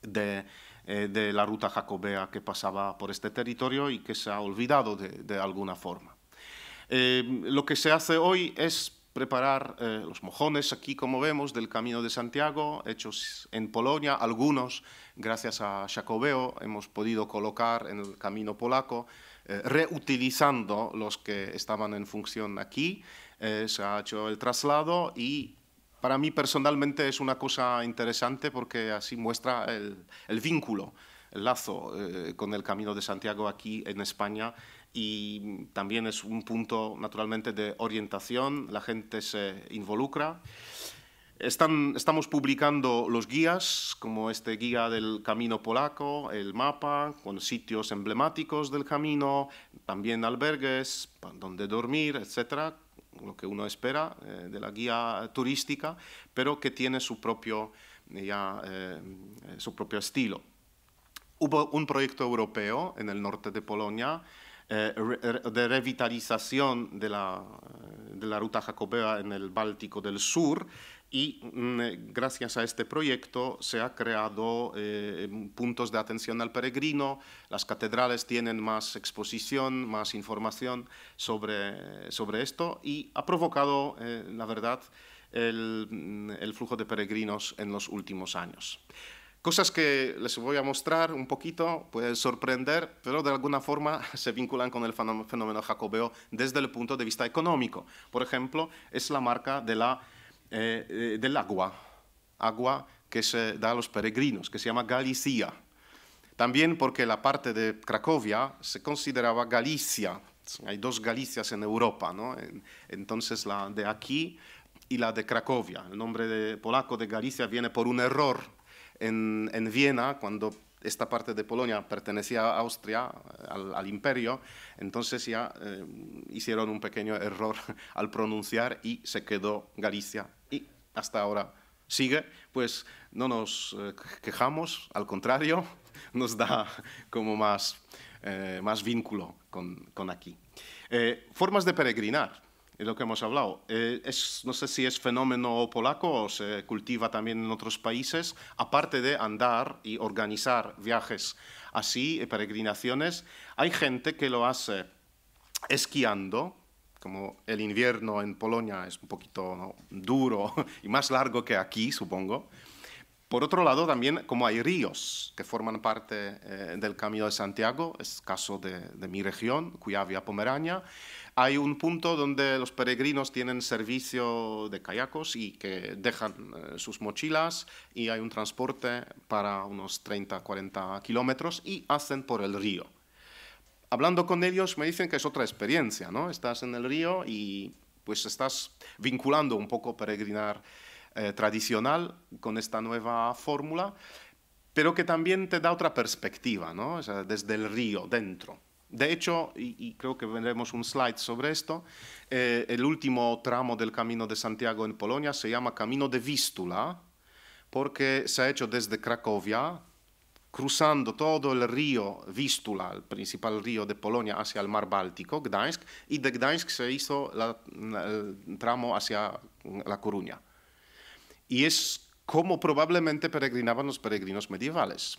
de, la ruta jacobea que pasaba por este territorio y que se ha olvidado de, de alguna forma. lo que se hace hoy es preparar los mojones aquí, como vemos, del Camino de Santiago, hechos en Polonia, algunos, gracias a Jacobeo, hemos podido colocar en el Camino Polaco, eh, reutilizando los que estaban en función aquí. Eh, se ha hecho el traslado y para mí personalmente es una cosa interesante porque así muestra el, vínculo, el lazo eh, con el Camino de Santiago aquí en España y también es un punto naturalmente de orientación, la gente se involucra estamos publicando los guías, como este guía del camino polaco, el mapa con sitios emblemáticos del camino, también albergues, donde dormir, etcétera, lo que uno espera eh, de la guía turística, pero que tiene su propio, eh, eh, su propio estilo. Hubo un proyecto europeo en el norte de Polonia de revitalización de la, de la ruta jacobea en el Báltico del Sur, y mm, eh, gracias a este proyecto se ha creado eh, em, puntos de atención al peregrino, las catedrales tienen más exposición, más información sobre, sobre esto y ha provocado, eh, la verdad, el, mm, el flujo de peregrinos en los últimos años. Cosas que les voy a mostrar un poquito, pueden sorprender, pero de alguna forma se vinculan con el fenómeno jacobeo desde el punto de vista económico. Por ejemplo, es la marca de la eh, eh, del agua, agua que se da a los peregrinos, que se llama Galicia. También porque la parte de Cracovia se consideraba Galicia. Hay dos Galicias en Europa, Entonces la de aquí y la de Cracovia. El nombre de, polaco de Galicia viene por un error en, en Viena, cuando esta parte de Polonia pertenecía a Austria, al, imperio, entonces ya eh, hicieron un pequeño error al pronunciar y se quedó Galicia. Y hasta ahora sigue, pues no nos eh, quejamos, al contrario, nos da como más, eh, más vínculo con aquí. formas de peregrinar lo que hemos hablado. Eh, es, no sé si es fenómeno polaco o se cultiva también en otros países, aparte de andar y organizar viajes así, eh, peregrinaciones, hay gente que lo hace esquiando, como el invierno en Polonia es un poquito duro y más largo que aquí, supongo. Por otro lado, también como hay ríos que forman parte eh, del Camino de Santiago, es caso de, de mi región, Cuyavia, Pomerania, hay un punto donde los peregrinos tienen servicio de kayakos y que dejan eh, sus mochilas y hay un transporte para unos 30, 40 kilómetros y hacen por el río. Hablando con ellos me dicen que es otra experiencia, ¿no? Estás en el río y pues estás vinculando un poco peregrinar eh, tradicional con esta nueva fórmula, pero que también te da otra perspectiva, ¿no? desde el río, dentro. De hecho, y, creo que vendremos un slide sobre esto, eh, el último tramo del Camino de Santiago en Polonia se llama Camino de Vístula, porque se ha hecho desde Cracovia, cruzando todo el río Vístula, el principal río de Polonia, hacia el mar Báltico, Gdańsk, y de Gdańsk se hizo el tramo hacia La Coruña. Y es como probablemente peregrinaban los peregrinos medievales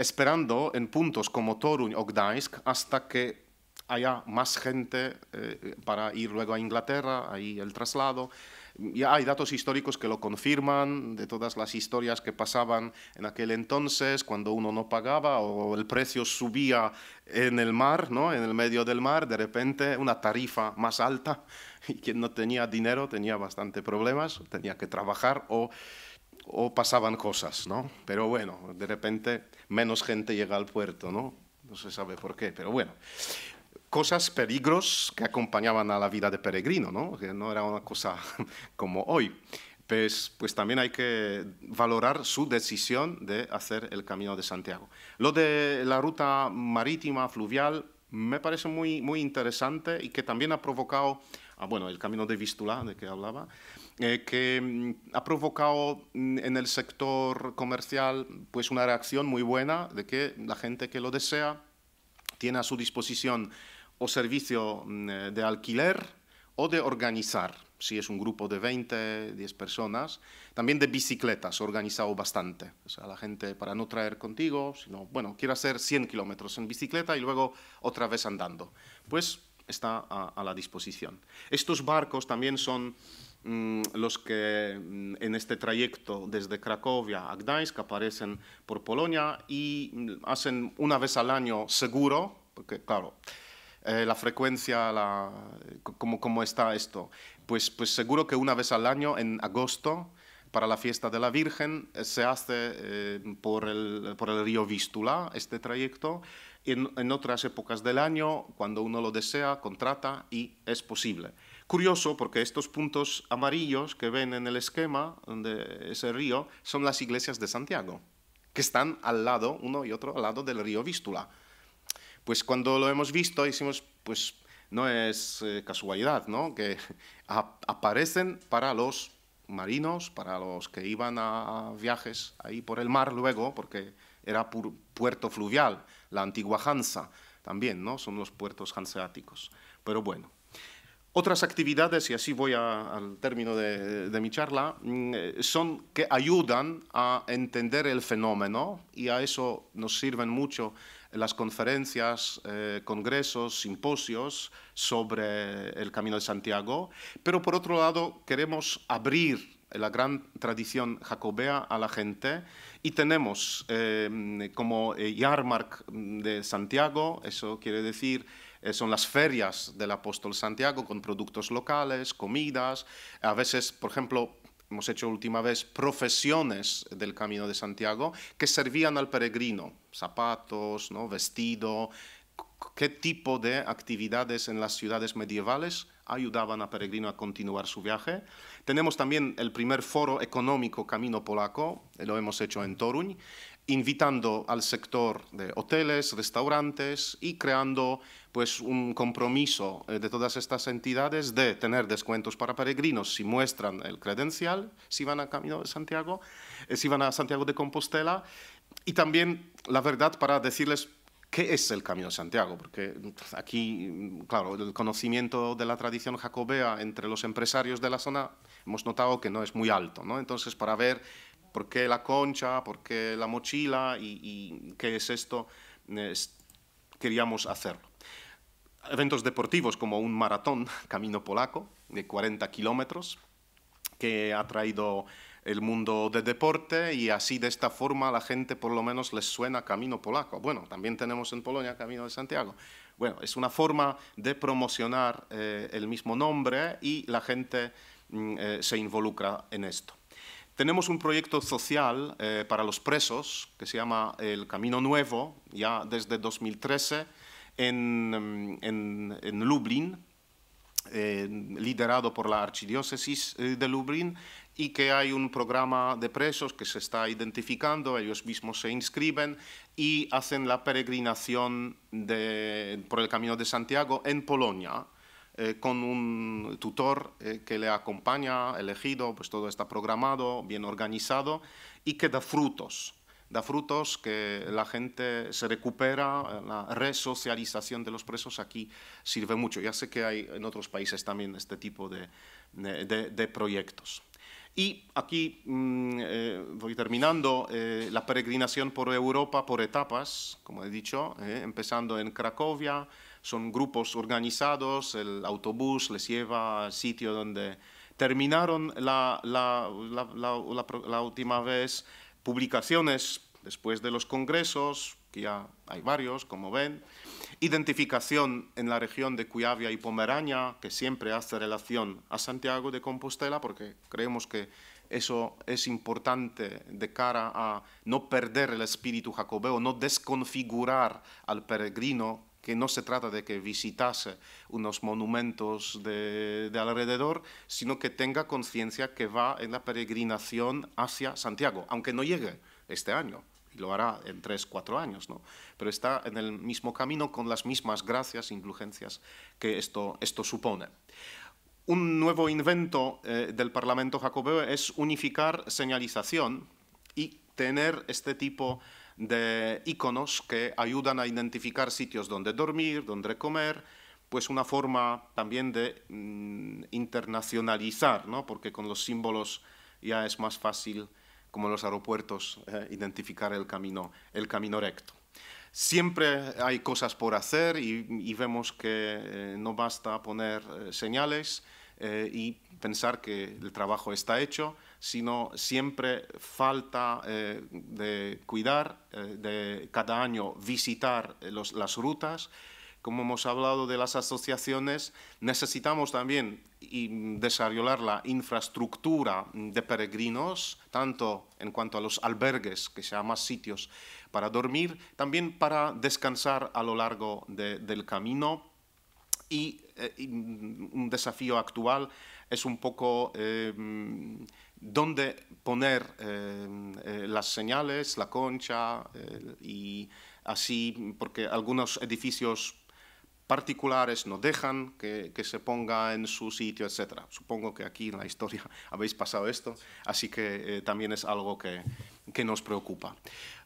esperando en puntos como Toruń o Gdańsk hasta que haya más gente eh, para ir luego a Inglaterra, ahí el traslado. Ya hay datos históricos que lo confirman, de todas las historias que pasaban en aquel entonces, cuando uno no pagaba o el precio subía en el mar, ¿no? en el medio del mar, de repente una tarifa más alta y quien no tenía dinero tenía bastante problemas, tenía que trabajar o o pasaban cosas, ¿no? Pero bueno, de repente menos gente llega al puerto, ¿no? No se sabe por qué, pero bueno. Cosas, peligros que acompañaban a la vida de peregrino, ¿no? Que no era una cosa como hoy. Pues, pues, también hay que valorar su decisión de hacer el Camino de Santiago. Lo de la ruta marítima, fluvial, me parece muy, muy interesante y que también ha provocado, ah, bueno, el Camino de Vistula de que hablaba, eh, que mm, ha provocado mm, en el sector comercial pues una reacción muy buena de que la gente que lo desea tiene a su disposición o servicio mm, eh, de alquiler o de organizar, si es un grupo de 20, 10 personas, también de bicicletas, organizado bastante. O sea, la gente para no traer contigo, sino, bueno, quiere hacer 100 kilómetros en bicicleta y luego otra vez andando. Pues está a la disposición. Estos barcos también son Mm, los que mm, en este trayecto desde Cracovia a Gdańsk aparecen por Polonia y mm, hacen una vez al año seguro, porque claro, eh, la frecuencia, la, ¿cómo, ¿cómo, está esto? Pues, pues seguro que una vez al año, en agosto, para la fiesta de la Virgen, eh, se hace eh, por, el, por, el, río Vístula este trayecto. En, en otras épocas del año, cuando uno lo desea, contrata y es posible curioso porque estos puntos amarillos que ven en el esquema de ese río son las iglesias de Santiago, que están al lado, uno y otro al lado del río Vístula. Pues cuando lo hemos visto, decimos, pues no es eh, casualidad, ¿no? Que aparecen para los marinos, para los que iban a, viajes ahí por el mar luego, porque era puerto fluvial, la antigua Hansa también, ¿no? Son los puertos hanseáticos. Pero bueno. Otras actividades, y así voy al término de, mi charla, mm, eh, son que ayudan a entender el fenómeno y a eso nos sirven mucho las conferencias, eh, congresos, simposios sobre el Camino de Santiago. Pero por otro lado, queremos abrir la gran tradición jacobea a la gente. Y tenemos eh, como Yarmark de Santiago, eso quiere decir eh, son las ferias del apóstol Santiago con productos locales, comidas, a veces, por ejemplo, hemos hecho última vez profesiones del Camino de Santiago que servían al peregrino, zapatos, ¿no? vestido, qué tipo de actividades en las ciudades medievales ayudaban al peregrino a continuar su viaje. Tenemos también el primer foro económico Camino Polaco, eh, lo hemos hecho en Toruń, invitando al sector de hoteles, restaurantes y creando pues un compromiso eh, de todas estas entidades de tener descuentos para peregrinos si muestran el credencial, si van a Camino de Santiago, eh, si van a Santiago de Compostela, y también, la verdad, para decirles ¿Qué es el Camino de Santiago? Porque pues, aquí, mm, claro, el conocimiento de la tradición jacobea entre los empresarios de la zona hemos notado que no es muy alto, ¿no? Entonces, para ver por qué la concha, por qué la mochila y, qué es esto, queríamos hacerlo eventos deportivos como un maratón, Camino Polaco, de 40 kilómetros, que ha traído el mundo del deporte y así de esta forma la gente por lo menos les suena Camino Polaco. Bueno, también tenemos en Polonia Camino de Santiago. Bueno, es una forma de promocionar eh, el mismo nombre y la gente mm, eh, se involucra en esto. Tenemos un proyecto social eh, para los presos que se llama El Camino Nuevo, ya desde 2013 en, em, en, en Lublin, eh, liderado por la archidiócesis eh, de Lublin, y que hay un programa de presos que se está identificando, ellos mismos se inscriben y hacen la peregrinación de, por el Camino de Santiago en Polonia, eh, con un tutor que le acompaña, elegido, pues todo está programado, bien organizado y que da frutos da frutos, que la gente se recupera, la resocialización de los presos aquí sirve mucho. Ya sé que hay en otros países también este tipo de, de, proyectos. Y aquí mm, eh, voy terminando eh, la peregrinación por Europa por etapas, como he dicho, eh, empezando en Cracovia, son grupos organizados, el autobús les lleva al sitio donde terminaron la, la, la última vez Publicaciones después de los congresos, que ya hay varios, como ven. Identificación en la región de Cuyavia y Pomerania, que siempre hace relación a Santiago de Compostela, porque creemos que eso es importante de cara a no perder el espíritu jacobeo, no desconfigurar al peregrino que no se trata de que visitase unos monumentos de, alrededor, sino que tenga conciencia que va en la peregrinación hacia Santiago, aunque no llegue este año, y lo hará en tres, cuatro años, ¿no? pero está en el mismo camino con las mismas gracias, e indulgencias que esto, esto supone. Un nuevo invento eh, del Parlamento jacobeo es unificar señalización y tener este tipo de de iconos que ayudan a identificar sitios donde dormir, donde comer, pues una forma también de mm, internacionalizar, porque con los símbolos ya es más fácil, como en los aeropuertos, eh, identificar el camino, recto. Siempre hay cosas por hacer y, vemos que eh, no basta poner eh, señales y pensar que el trabajo está hecho, sino siempre falta eh, de cuidar, eh, de cada año visitar eh, las rutas. Como hemos hablado de las asociaciones, necesitamos también mm, desarrollar la infraestructura de peregrinos, tanto en cuanto a los albergues, que sean más sitios para dormir, también para descansar a lo largo del camino. Y, mm, un desafío actual es un poco mm, dónde poner eh, eh, las señales, la concha eh, y así, porque algunos edificios particulares no dejan que, se ponga en su sitio, etc. Supongo que aquí en la historia habéis pasado esto, así que también es algo que, nos preocupa.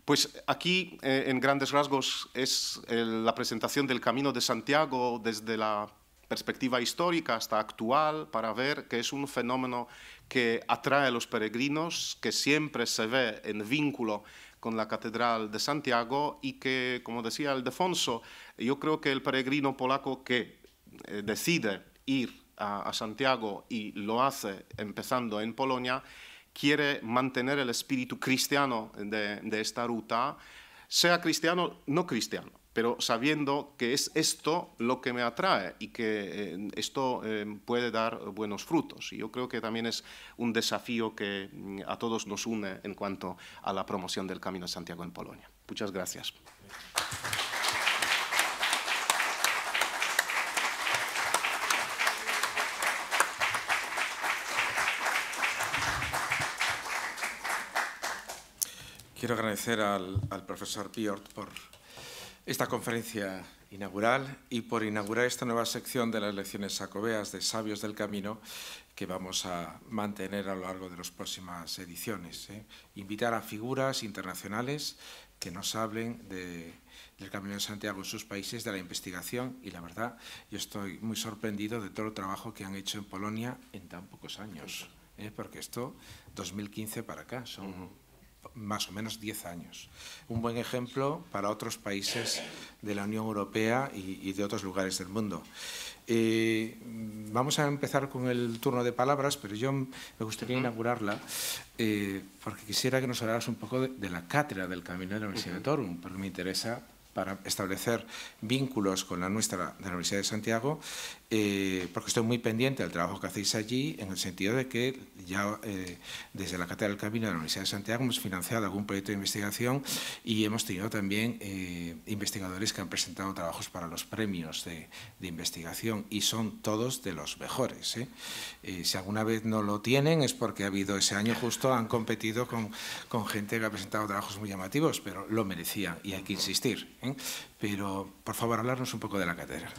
Pues aquí, en grandes rasgos, es la presentación del Camino de Santiago desde la perspectiva histórica hasta actual para ver que es un fenómeno que atrae a los peregrinos, que siempre se ve en vínculo con la Catedral de Santiago y que, como decía Aldefonso, yo creo que el peregrino polaco que eh, decide ir a, Santiago y lo hace empezando en Polonia, quiere mantener el espíritu cristiano de, esta ruta, sea cristiano, o no cristiano pero sabiendo que es esto lo que me atrae y que eh, esto eh, puede dar buenos frutos. Y yo creo que también es un desafío que mm, a todos nos une en cuanto a la promoción del Camino de Santiago en Polonia. Muchas gracias. Quiero agradecer al, al profesor Piort por esta conferencia inaugural y por inaugurar esta nueva sección de las lecciones sacobeas de Sabios del Camino que vamos a mantener a lo largo de las próximas ediciones. ¿eh? Invitar a figuras internacionales que nos hablen de, del Camino de Santiago en sus países, de la investigación y la verdad yo estoy muy sorprendido de todo el trabajo que han hecho en Polonia en tan pocos años, ¿eh? porque esto 2015 para acá son más o menos 10 años. Un buen ejemplo para otros países de la Unión Europea y, de otros lugares del mundo. Eh, vamos a empezar con el turno de palabras, pero yo me gustaría inaugurarla eh, porque quisiera que nos hablaras un poco de, la cátedra del Camino de la Universidad de Torum, porque me interesa para establecer vínculos con la nuestra de la Universidad de Santiago eh, porque estoy muy pendiente del trabajo que hacéis allí, en el sentido de que ya eh, desde la Cátedra del Camino de la Universidad de Santiago hemos financiado algún proyecto de investigación y hemos tenido también eh, investigadores que han presentado trabajos para los premios de, investigación y son todos de los mejores. si alguna vez no lo tienen es porque ha habido ese año justo, han competido con, gente que ha presentado trabajos muy llamativos, pero lo merecían y hay que insistir. Pero, por favor, hablarnos un poco de la cátedra.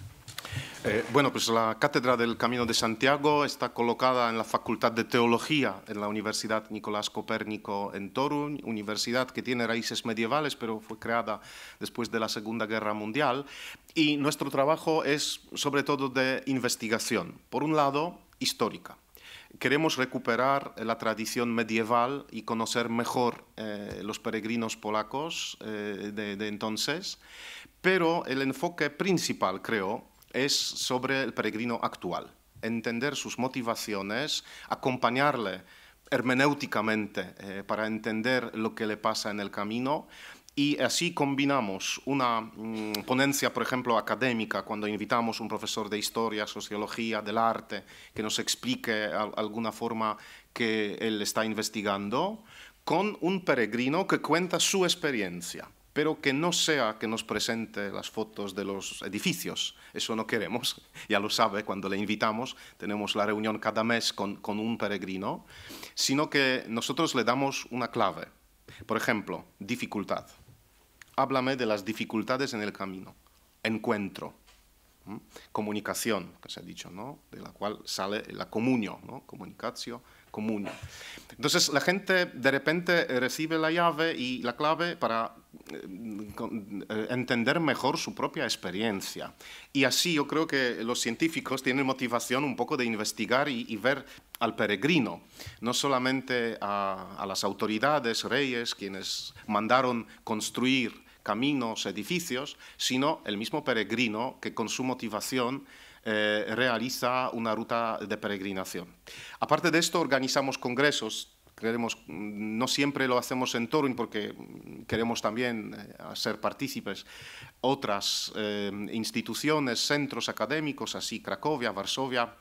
Eh, bueno, pues la Cátedra del Camino de Santiago está colocada en la Facultad de Teología en la Universidad Nicolás Copérnico en Torun, universidad que tiene raíces medievales, pero fue creada después de la Segunda Guerra Mundial. Y nuestro trabajo es sobre todo de investigación, por un lado, histórica queremos recuperar la tradición medieval y conocer mejor eh, los peregrinos polacos eh, de, de, entonces, pero el enfoque principal, creo, es sobre el peregrino actual, entender sus motivaciones, acompañarle hermenéuticamente eh, para entender lo que le pasa en el camino. Y así combinamos una mm, ponencia, por ejemplo, académica, cuando invitamos un profesor de historia, sociología, del arte, que nos explique alguna forma que él está investigando, con un peregrino que cuenta su experiencia pero que no sea que nos presente las fotos de los edificios. Eso no queremos, ya lo sabe, cuando le invitamos, tenemos la reunión cada mes con, un peregrino, sino que nosotros le damos una clave. Por ejemplo, dificultad. Háblame de las dificultades en el camino. Encuentro. Comunicación, que se ha dicho, ¿no? De la cual sale la comunio, ¿no? Comunicación, común. Entonces la gente de repente recibe la llave y la clave para eh, eh, entender mejor su propia experiencia. Y así yo creo que los científicos tienen motivación un poco de investigar y, ver al peregrino, no solamente a, a las autoridades, reyes, quienes mandaron construir caminos, edificios, sino el mismo peregrino que con su motivación eh, realiza una ruta de peregrinación. Aparte de esto, organizamos congresos mm, no siempre lo hacemos en Toruń porque mm, queremos también eh, ser partícipes otras eh, instituciones, centros académicos, así Cracovia, Varsovia,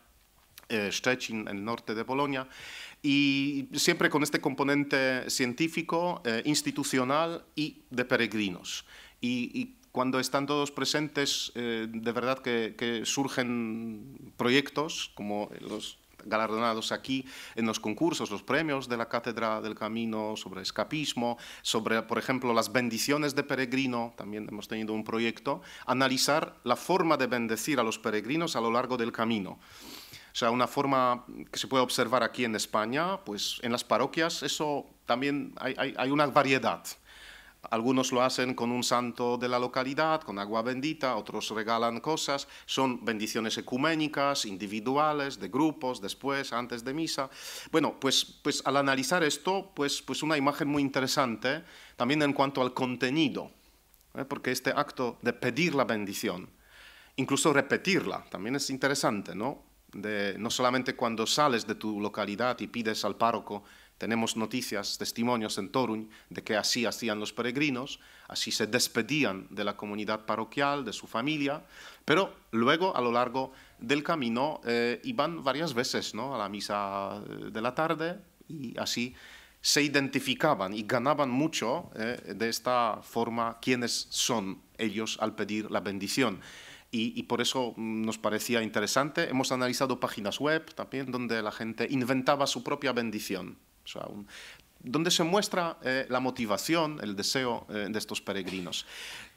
Szczecin, en el norte de Polonia, y siempre con este componente científico, institucional y de peregrinos. Y, cuando están todos presentes, eh, de verdad que, surgen proyectos como los galardonados aquí en los concursos, los premios de la Cátedra del Camino sobre escapismo, sobre, por ejemplo, las bendiciones de peregrino, también hemos tenido un proyecto, analizar la forma de bendecir a los peregrinos a lo largo del camino. O sea, una forma que se puede observar aquí en España, pues en las parroquias eso también hay, hay una variedad. Algunos lo hacen con un santo de la localidad, con agua bendita, otros regalan cosas, son bendiciones ecuménicas, individuales, de grupos, después, antes de misa. Bueno, pues, pues al analizar esto, pues, pues una imagen muy interesante ¿eh? también en cuanto al contenido, ¿eh? porque este acto de pedir la bendición, incluso repetirla, también es interesante, ¿no? De, no solamente cuando sales de tu localidad y pides al párroco, tenemos noticias, testimonios en Toruń de que así hacían los peregrinos, así se despedían de la comunidad parroquial, de su familia, pero luego a lo largo del camino eh, iban varias veces ¿no? a la misa eh, de la tarde y así se identificaban y ganaban mucho eh, de esta forma quienes son ellos al pedir la bendición. y, por eso mm, nos parecía interesante. Hemos analizado páginas web también donde la gente inventaba su propia bendición. O donde se muestra eh, la motivación, el deseo eh, de estos peregrinos.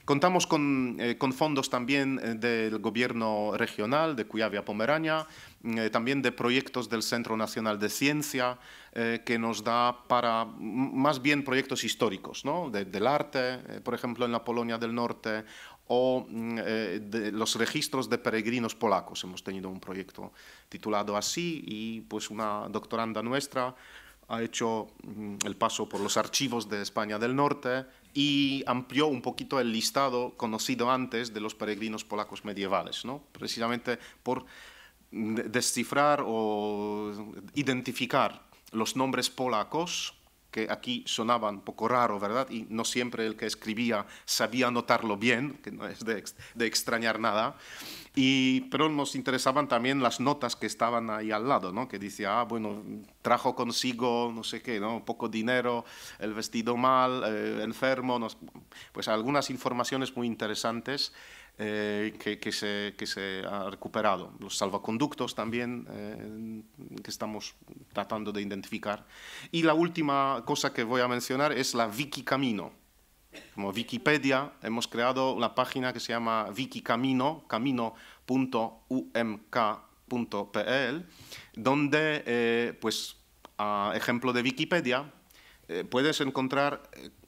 Contamos con, eh, fondos también del gobierno regional de Cuyavia-Pomerania, mm, también de proyectos del Centro Nacional de Ciencia, que nos da para mm, más bien proyectos históricos, ¿no? del arte, por ejemplo, en la Polonia del Norte, o mm, los registros de peregrinos polacos. Hemos tenido un proyecto titulado así y pues una doctoranda nuestra ha hecho mm, el paso por los archivos de España del Norte y amplió un poquito el listado conocido antes de los peregrinos polacos medievales, precisamente por descifrar o identificar los nombres polacos que aquí sonaban poco raro, ¿verdad? Y no siempre el que escribía sabía notarlo bien, que no es de, extrañar nada. Y, pero nos interesaban también las notas que estaban ahí al lado, ¿no? Que decía, ah, bueno, trajo consigo, no sé qué, ¿no? Poco dinero, el vestido mal, eh, enfermo, pues algunas informaciones muy interesantes eh, que, se, se, ha recuperado. Los salvaconductos también eh, que estamos tratando de identificar. Y la última cosa que voy a mencionar es la Wikicamino. Como Wikipedia, hemos creado una página que se llama Wikicamino, camino.umk.pl, donde, eh, pues, a ejemplo de Wikipedia, puedes encontrar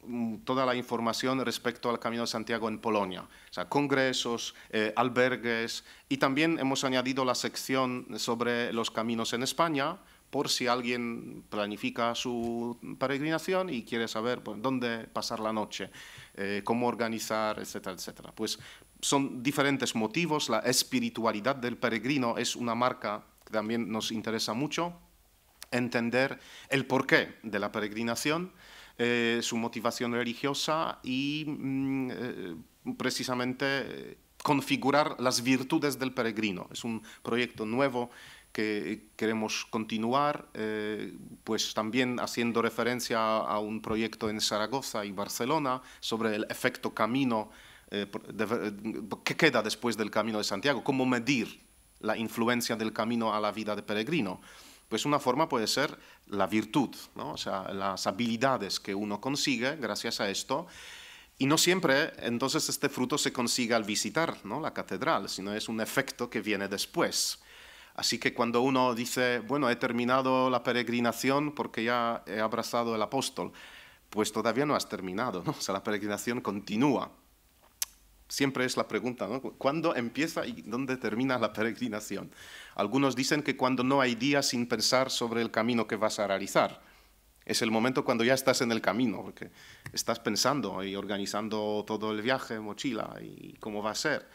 Mm, toda la información respecto al Camino de Santiago en Polonia, o sea, congresos, eh, albergues, y también hemos añadido la sección sobre los caminos en España, por si alguien planifica su peregrinación y quiere saber pues, dónde pasar la noche, eh, cómo organizar, etcétera, etcétera. Pues son diferentes motivos, la espiritualidad del peregrino es una marca que también nos interesa mucho, entender el porqué de la peregrinación, eh, su motivación religiosa y mm, eh, precisamente eh, configurar las virtudes del peregrino. Es un proyecto nuevo que queremos continuar, pues también haciendo referencia a un proyecto en Zaragoza y Barcelona sobre el efecto camino que queda después del camino de Santiago, cómo medir la influencia del camino a la vida de peregrino. Pues una forma puede ser la virtud, o sea, las habilidades que uno consigue gracias a esto. Y no siempre entonces este fruto se consigue al visitar ¿no? la catedral, sino es un efecto que viene después. Así que cuando uno dice, bueno, he terminado la peregrinación porque ya he abrazado el apóstol, pues todavía no has terminado, ¿no? o sea, la peregrinación continúa siempre es la pregunta, ¿Cuándo empieza y dónde termina la peregrinación? Algunos dicen que cuando no hay días sin pensar sobre el camino que vas a realizar. Es el momento cuando ya estás en el camino, porque estás pensando y organizando todo el viaje, mochila y cómo va a ser.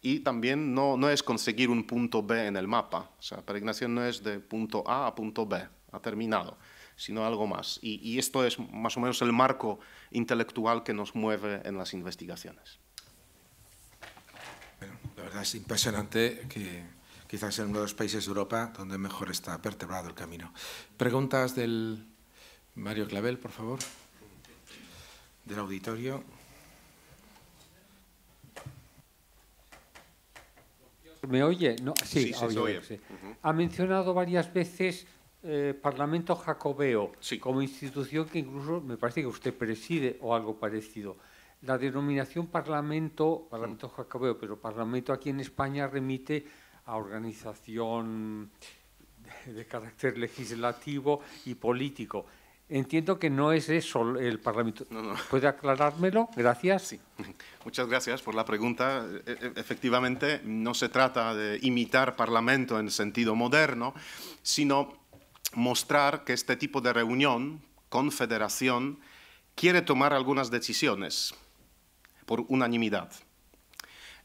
Y también no, es conseguir un punto B en el mapa. O sea, peregrinación no es de punto A a punto B, ha terminado, sino algo más. y esto es más o menos el marco intelectual que nos mueve en las investigaciones la verdad es impresionante que quizás sea uno de los países de Europa donde mejor está pertebrado el camino. Preguntas del Mario Clavel, por favor, del auditorio. ¿Me oye? sí, sí, sí, Ha mencionado varias veces el eh, Parlamento Jacobeo como institución que incluso me parece que usted preside o algo parecido. La denominación Parlamento, Parlamento sí. Jacobeo, pero Parlamento aquí en España remite a organización de carácter legislativo y político. Entiendo que no es eso el Parlamento. ¿Puede aclarármelo? Gracias. Muchas gracias por la pregunta. E-, e-, efectivamente, no se trata de imitar Parlamento en sentido moderno, sino mostrar que este tipo de reunión, confederación, quiere tomar algunas decisiones por unanimidad.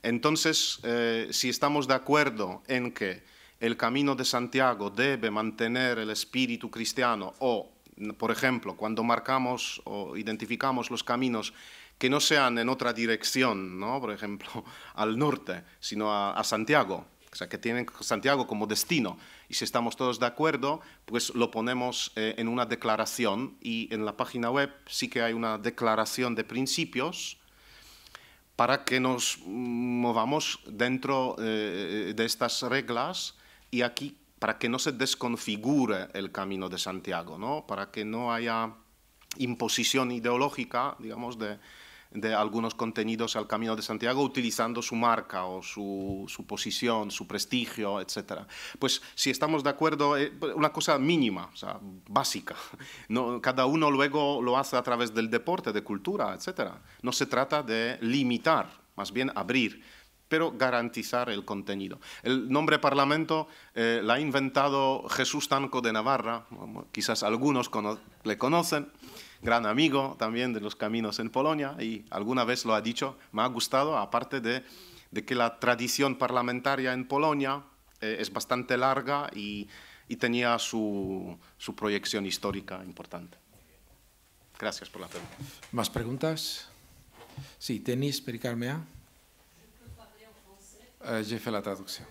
Entonces, eh, si estamos de acuerdo en que el camino de Santiago debe mantener el espíritu cristiano o, por ejemplo, cuando marcamos o identificamos los caminos que no sean en otra dirección, ¿no? por ejemplo, al norte, sino a, Santiago, o sea, que tienen Santiago como destino. Y si estamos todos de acuerdo, pues lo ponemos eh, en una declaración y en la página web sí que hay una declaración de principios para que nos movamos dentro eh, de estas reglas y aquí para que no se desconfigure el camino de Santiago, ¿no? para que no haya imposición ideológica, digamos, de, de algunos contenidos al Camino de Santiago utilizando su marca o su, posición, su prestigio, etc. Pues si estamos de acuerdo, eh, una cosa mínima, básica. cada uno luego lo hace a través del deporte, de cultura, etc. No se trata de limitar, más bien abrir pero garantizar el contenido. El nombre Parlamento eh, la ha inventado Jesús Tanco de Navarra, quizás algunos conocen le conocen, gran amigo también de los caminos en Polonia y alguna vez lo ha dicho, me ha gustado, aparte de, que la tradición parlamentaria en Polonia eh, es bastante larga y, tenía su, proyección histórica importante. Gracias por la pregunta. ¿Más preguntas? Sí, tenis, pericarmea. Uh, la traducción.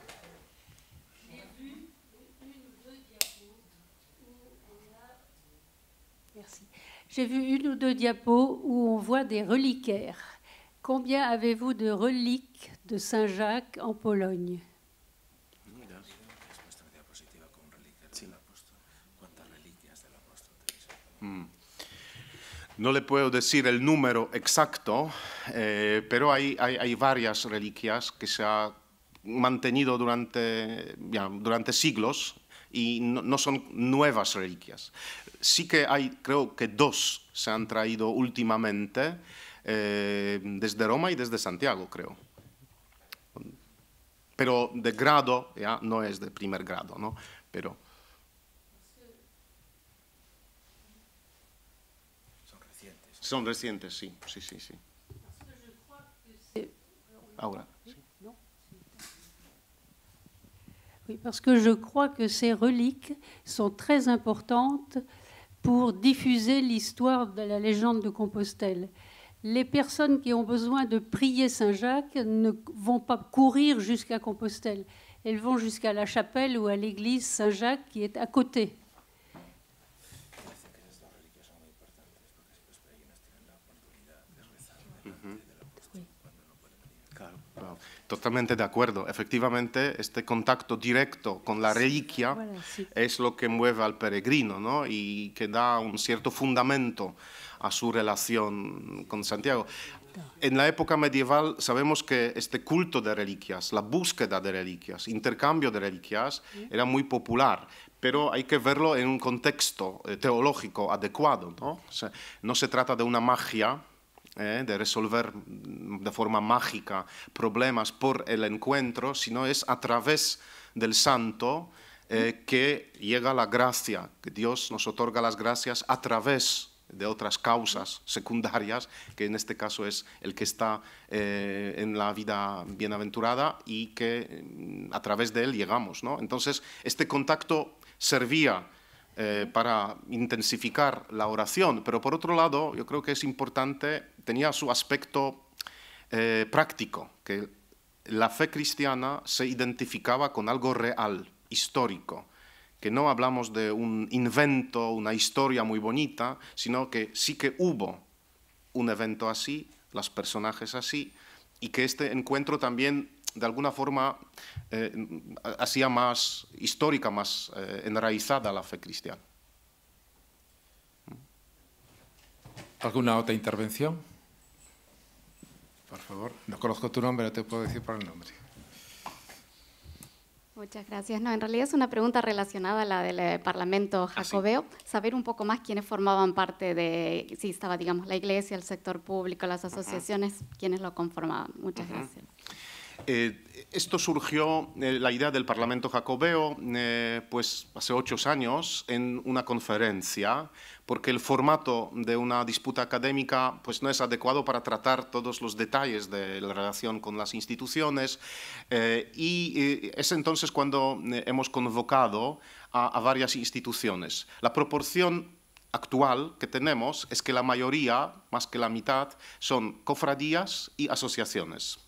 J'ai vu une ou deux diapos où on voit des reliquaires. Combien avez-vous de reliques de Saint-Jacques en Pologne hmm. No le puedo decir el número exacto, eh, pero hay, hay, hay, varias reliquias que se maintenues mantenido durante, ya, durante siglos y sont no son nuevas reliquias sí que hay, creo que dos se han traído últimamente eh, desde Roma y desde Santiago, creo. Pero de grado, ya no es de primer grado, ¿no? Pero. Son recientes. Son recientes, sí, sí, sí, sí. Ahora. Oui, parce que je crois que ces reliques sont très importantes pour diffuser l'histoire de la légende de Compostelle. Les personnes qui ont besoin de prier Saint-Jacques ne vont pas courir jusqu'à Compostelle, elles vont jusqu'à la chapelle ou à l'église Saint-Jacques qui est à côté. Totalmente de acuerdo. Efectivamente, este contacto directo con la reliquia es lo que mueve al peregrino ¿no? y que da un cierto fundamento a su relación con Santiago. En la época medieval sabemos que este culto de reliquias, la búsqueda de reliquias, intercambio de reliquias, era muy popular, pero hay que verlo en un contexto eh, teológico adecuado. No, no se trata de una magia ¿eh? de resolver de forma mágica problemas por el encuentro, sino es a través del santo eh, que llega la gracia, que Dios nos otorga las gracias a través de otras causas secundarias, que en este caso es el que está eh, en la vida bienaventurada y que mm, a través de él llegamos. ¿no? Entonces, este contacto servía para intensificar la oración, pero por otro lado, yo creo que es importante tenía su aspecto eh, práctico, que la fe cristiana se identificaba con algo real, histórico, que no hablamos de un invento, una historia muy bonita, sino que sí que hubo un evento así, las personajes así, y que este encuentro también de alguna forma eh, hacía más histórica, más eh, enraizada la fe cristiana. ¿Alguna otra intervención? Por favor, no conozco tu nombre, pero te puedo decir por el nombre. Muchas gracias. No, en realidad es una pregunta relacionada a la del eh, Parlamento ah, jacobeo. Saber un poco más quiénes formaban parte de, si estaba, digamos, la iglesia, el sector público, las asociaciones, quiénes lo conformaban. Muchas gracias. Eh, esto surgió, eh, la idea del Parlamento Jacobeo, eh, pues hace ocho años en una conferencia, porque el formato de una disputa académica pues no es adecuado para tratar todos los detalles de la relación con las instituciones y es entonces cuando hemos convocado a varias instituciones. La proporción actual que tenemos es que la mayoría, más que la mitad, son cofradías y asociaciones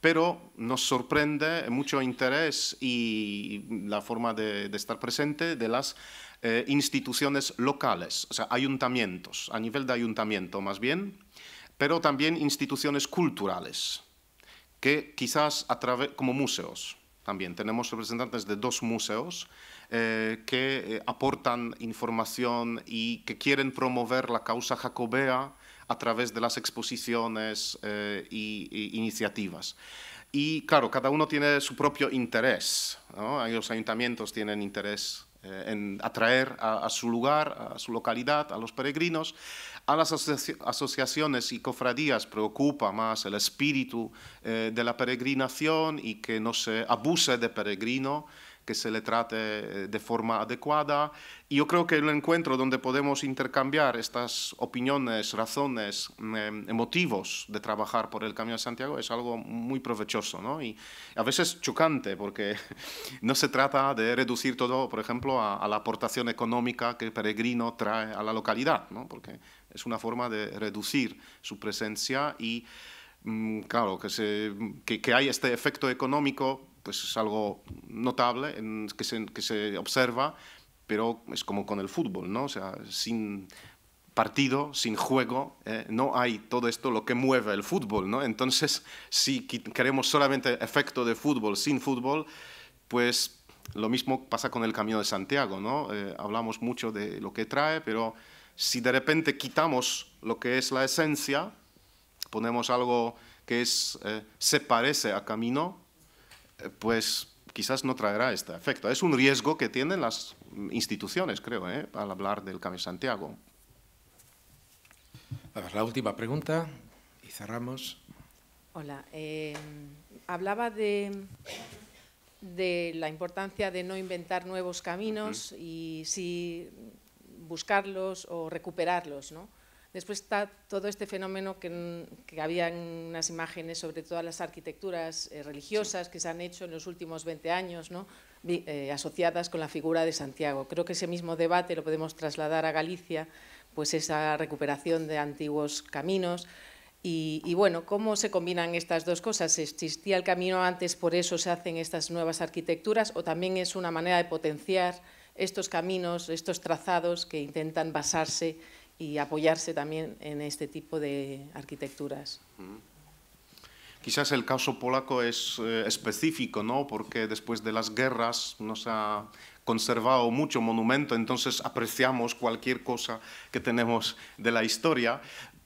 pero nos sorprende mucho interés y la forma de, estar presente de las eh, instituciones locales, o sea, ayuntamientos, a nivel de ayuntamiento más bien, pero también instituciones culturales, que quizás a través, como museos, también tenemos representantes de dos museos eh, que eh, aportan información y que quieren promover la causa jacobea a través de las exposiciones e iniciativas. Y claro, cada uno tiene su propio interés. Los ayuntamientos tienen interés eh, en atraer a, su lugar, a su localidad, a los peregrinos. A las asociaciones y cofradías preocupa más el espíritu eh, de la peregrinación y que no se abuse de peregrino que se le trate eh, de forma adecuada. Y yo creo que el encuentro donde podemos intercambiar estas opiniones, razones, mm, eh, motivos de trabajar por el Camino de Santiago es algo muy provechoso ¿no? y a veces chocante porque no se trata de reducir todo, por ejemplo, a, la aportación económica que el peregrino trae a la localidad, ¿no? porque es una forma de reducir su presencia y, mm, claro, que, se, que hay este efecto económico pues es algo notable que, se, que se observa, pero es como con el fútbol, ¿no? O sea, sin partido, sin juego, eh, no hay todo esto lo que mueve el fútbol, ¿no? Entonces, si queremos solamente efecto de fútbol sin fútbol, pues lo mismo pasa con el Camino de Santiago, ¿no? Eh, hablamos mucho de lo que trae, pero si de repente quitamos lo que es la esencia, ponemos algo que es, eh, se parece a Camino, pues quizás no traerá este efecto. Es un riesgo que tienen las instituciones, creo, ¿eh? al hablar del Camino Santiago. A ver, la última pregunta y cerramos. Hola. Eh, hablaba de, de la importancia de no inventar nuevos caminos y si buscarlos o recuperarlos, ¿no? Después está todo este fenómeno que, había unas imágenes sobre todas las arquitecturas eh, religiosas que se han hecho en los últimos 20 años, eh, asociadas con la figura de Santiago. Creo que ese mismo debate lo podemos trasladar a Galicia, pues esa recuperación de antiguos caminos. Y, y, bueno, ¿cómo se combinan estas dos cosas? ¿Existía el camino antes, por eso se hacen estas nuevas arquitecturas? ¿O también es una manera de potenciar estos caminos, estos trazados que intentan basarse y apoyarse también en este tipo de arquitecturas. Mm. Quizás el caso polaco es eh, específico, ¿no? Porque después de las guerras nos ha conservado mucho monumento, entonces apreciamos cualquier cosa que tenemos de la historia.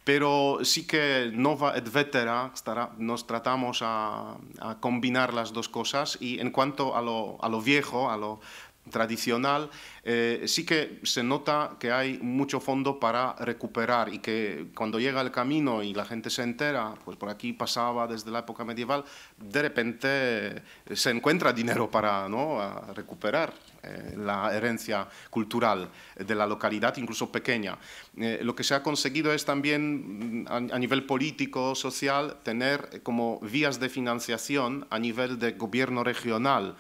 Pero sí que Nova et Vetera nos tratamos a, a combinar las dos cosas y en cuanto a lo, a lo viejo, a lo tradicional, eh, sí que se nota que hay mucho fondo para recuperar y que cuando llega el camino y la gente se entera, pues por aquí pasaba desde la época medieval, de repente eh, se encuentra dinero para ¿no? recuperar eh, la herencia cultural de la localidad, incluso pequeña. lo que se ha conseguido es también mm, a nivel político, social, tener como vías de financiación a nivel de gobierno regional.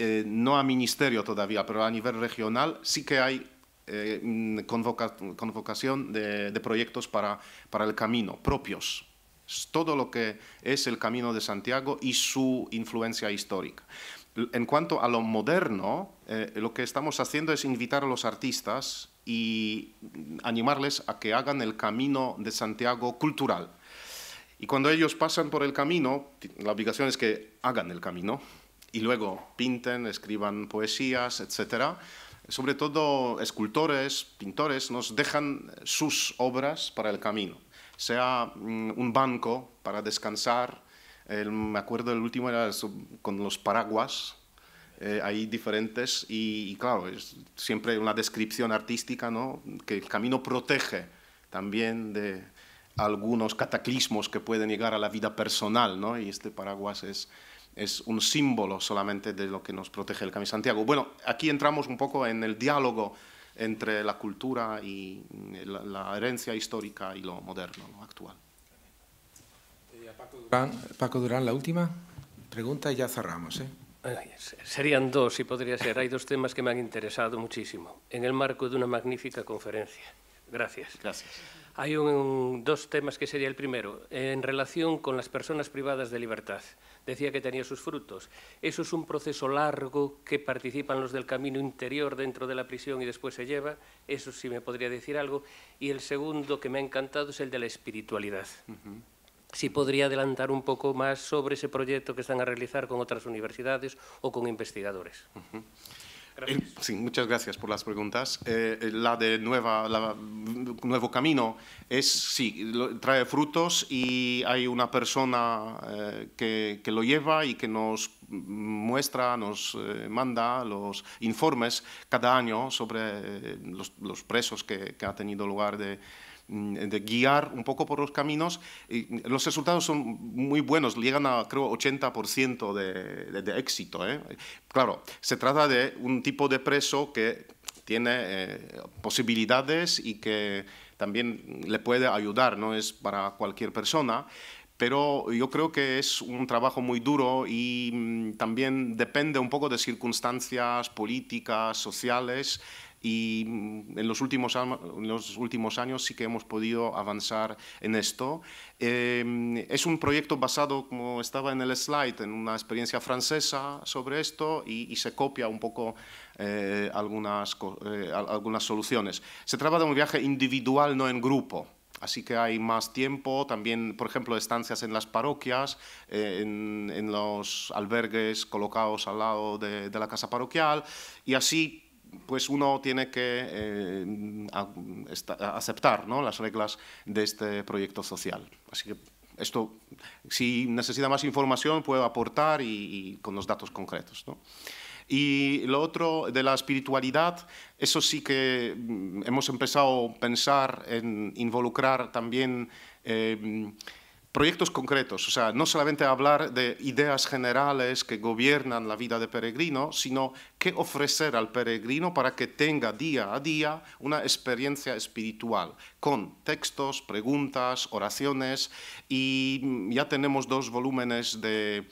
Eh, no a ministerio todavía, pero a nivel regional sí que hay eh, convocación de, proyectos para, el camino, propios. Todo lo que es el camino de Santiago y su influencia histórica. En cuanto a lo moderno, eh, lo que estamos haciendo es invitar a los artistas y animarles a que hagan el camino de Santiago cultural. Y cuando ellos pasan por el camino, la obligación es que hagan el camino, y luego pinten, escriban poesías, etc. Sobre todo escultores, pintores, nos dejan sus obras para el camino, sea mm, un banco para descansar, me acuerdo el último era con los paraguas, hay eh, diferentes y, y claro, es siempre una descripción artística, ¿no? que el camino protege también de algunos cataclismos que pueden llegar a la vida personal, ¿no? y este paraguas es es un símbolo solamente de lo que nos protege el Camino Santiago. Bueno, aquí entramos un poco en el diálogo entre la cultura y eh, la, herencia histórica y lo moderno, lo actual. Eh, Paco Durán, la última pregunta y ya cerramos. ¿eh? Serían dos, si podría ser. Hay dos temas que me han interesado muchísimo, en el marco de una magnífica conferencia. Gracias. Gracias. Hay dos temas que sería el primero, en relación con las personas privadas de libertad. Decía que tenía sus frutos. Eso es un proceso largo que participan los del camino interior dentro de la prisión y después se lleva. Eso sí me podría decir algo. Y el segundo que me ha encantado es el de la espiritualidad. si podría adelantar un poco más sobre ese proyecto que están a realizar con otras universidades o con investigadores muchas gracias por las preguntas. Eh, eh, la de nueva, Nuevo Camino es, sí, trae frutos y hay una persona eh, que, lo lleva y que nos muestra, nos manda los informes cada año sobre los, presos que, que ha tenido lugar de, Mm, de guiar un poco por los caminos. Y los resultados son muy buenos, llegan a creo 80% de, de, éxito. ¿eh? Claro, se trata de un tipo de preso que tiene eh, posibilidades y que también le puede ayudar, no es para cualquier persona pero yo creo que es un trabajo muy duro y mm, también depende un poco de circunstancias políticas, sociales, y mm, en los últimos, los últimos años sí que hemos podido avanzar en esto. Em, es un proyecto basado, como estaba en el slide, en una experiencia francesa sobre esto y, se copia un poco eh, algunas, eh, algunas soluciones. Se trata de un viaje individual, no en grupo. Así que hay más tiempo, también, por ejemplo, estancias en las parroquias, eh, en, los albergues colocados al lado de, de la casa parroquial, y así pues uno tiene que eh, aceptar ¿no? las reglas de este proyecto social. Así que esto, si necesita más información, puedo aportar y, con los datos concretos. Y lo otro de la espiritualidad, eso sí que mm, hemos empezado a pensar en involucrar también eh, proyectos concretos, o sea, no solamente hablar de ideas generales que gobiernan la vida de peregrino, sino qué ofrecer al peregrino para que tenga día a día una experiencia espiritual, con textos, preguntas, oraciones, y ya tenemos dos volúmenes de,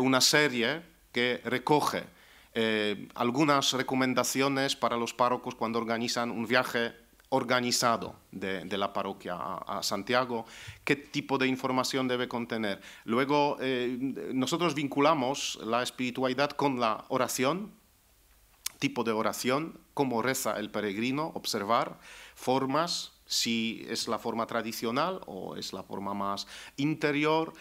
una serie que recoge eh, algunas recomendaciones para los párrocos cuando organizan un viaje organizado de, la parroquia a, Santiago, qué tipo de información debe contener. Luego, eh, nosotros vinculamos la espiritualidad con la oración, tipo de oración, cómo reza el peregrino, observar formas, si es la forma tradicional o es la forma más interior,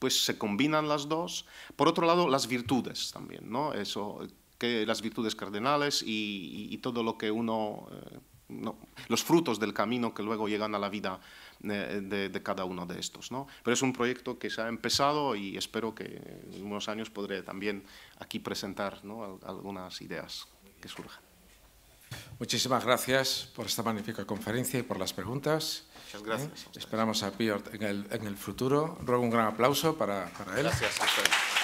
pues se combinan las dos. Por otro lado, las virtudes también, ¿no? Eso, que las virtudes cardenales y, todo lo que uno eh, los frutos del camino que luego llegan a la vida eh, de, cada uno de estos. ¿no? Pero es un proyecto que se ha empezado y espero que en unos años podré también aquí presentar algunas ideas que surjan. Muchísimas gracias por esta magnífica conferencia y por las preguntas. Muchas gracias. ¿Eh? Esperamos a Piotr en el, futuro. Ruego un gran aplauso para, él. Gracias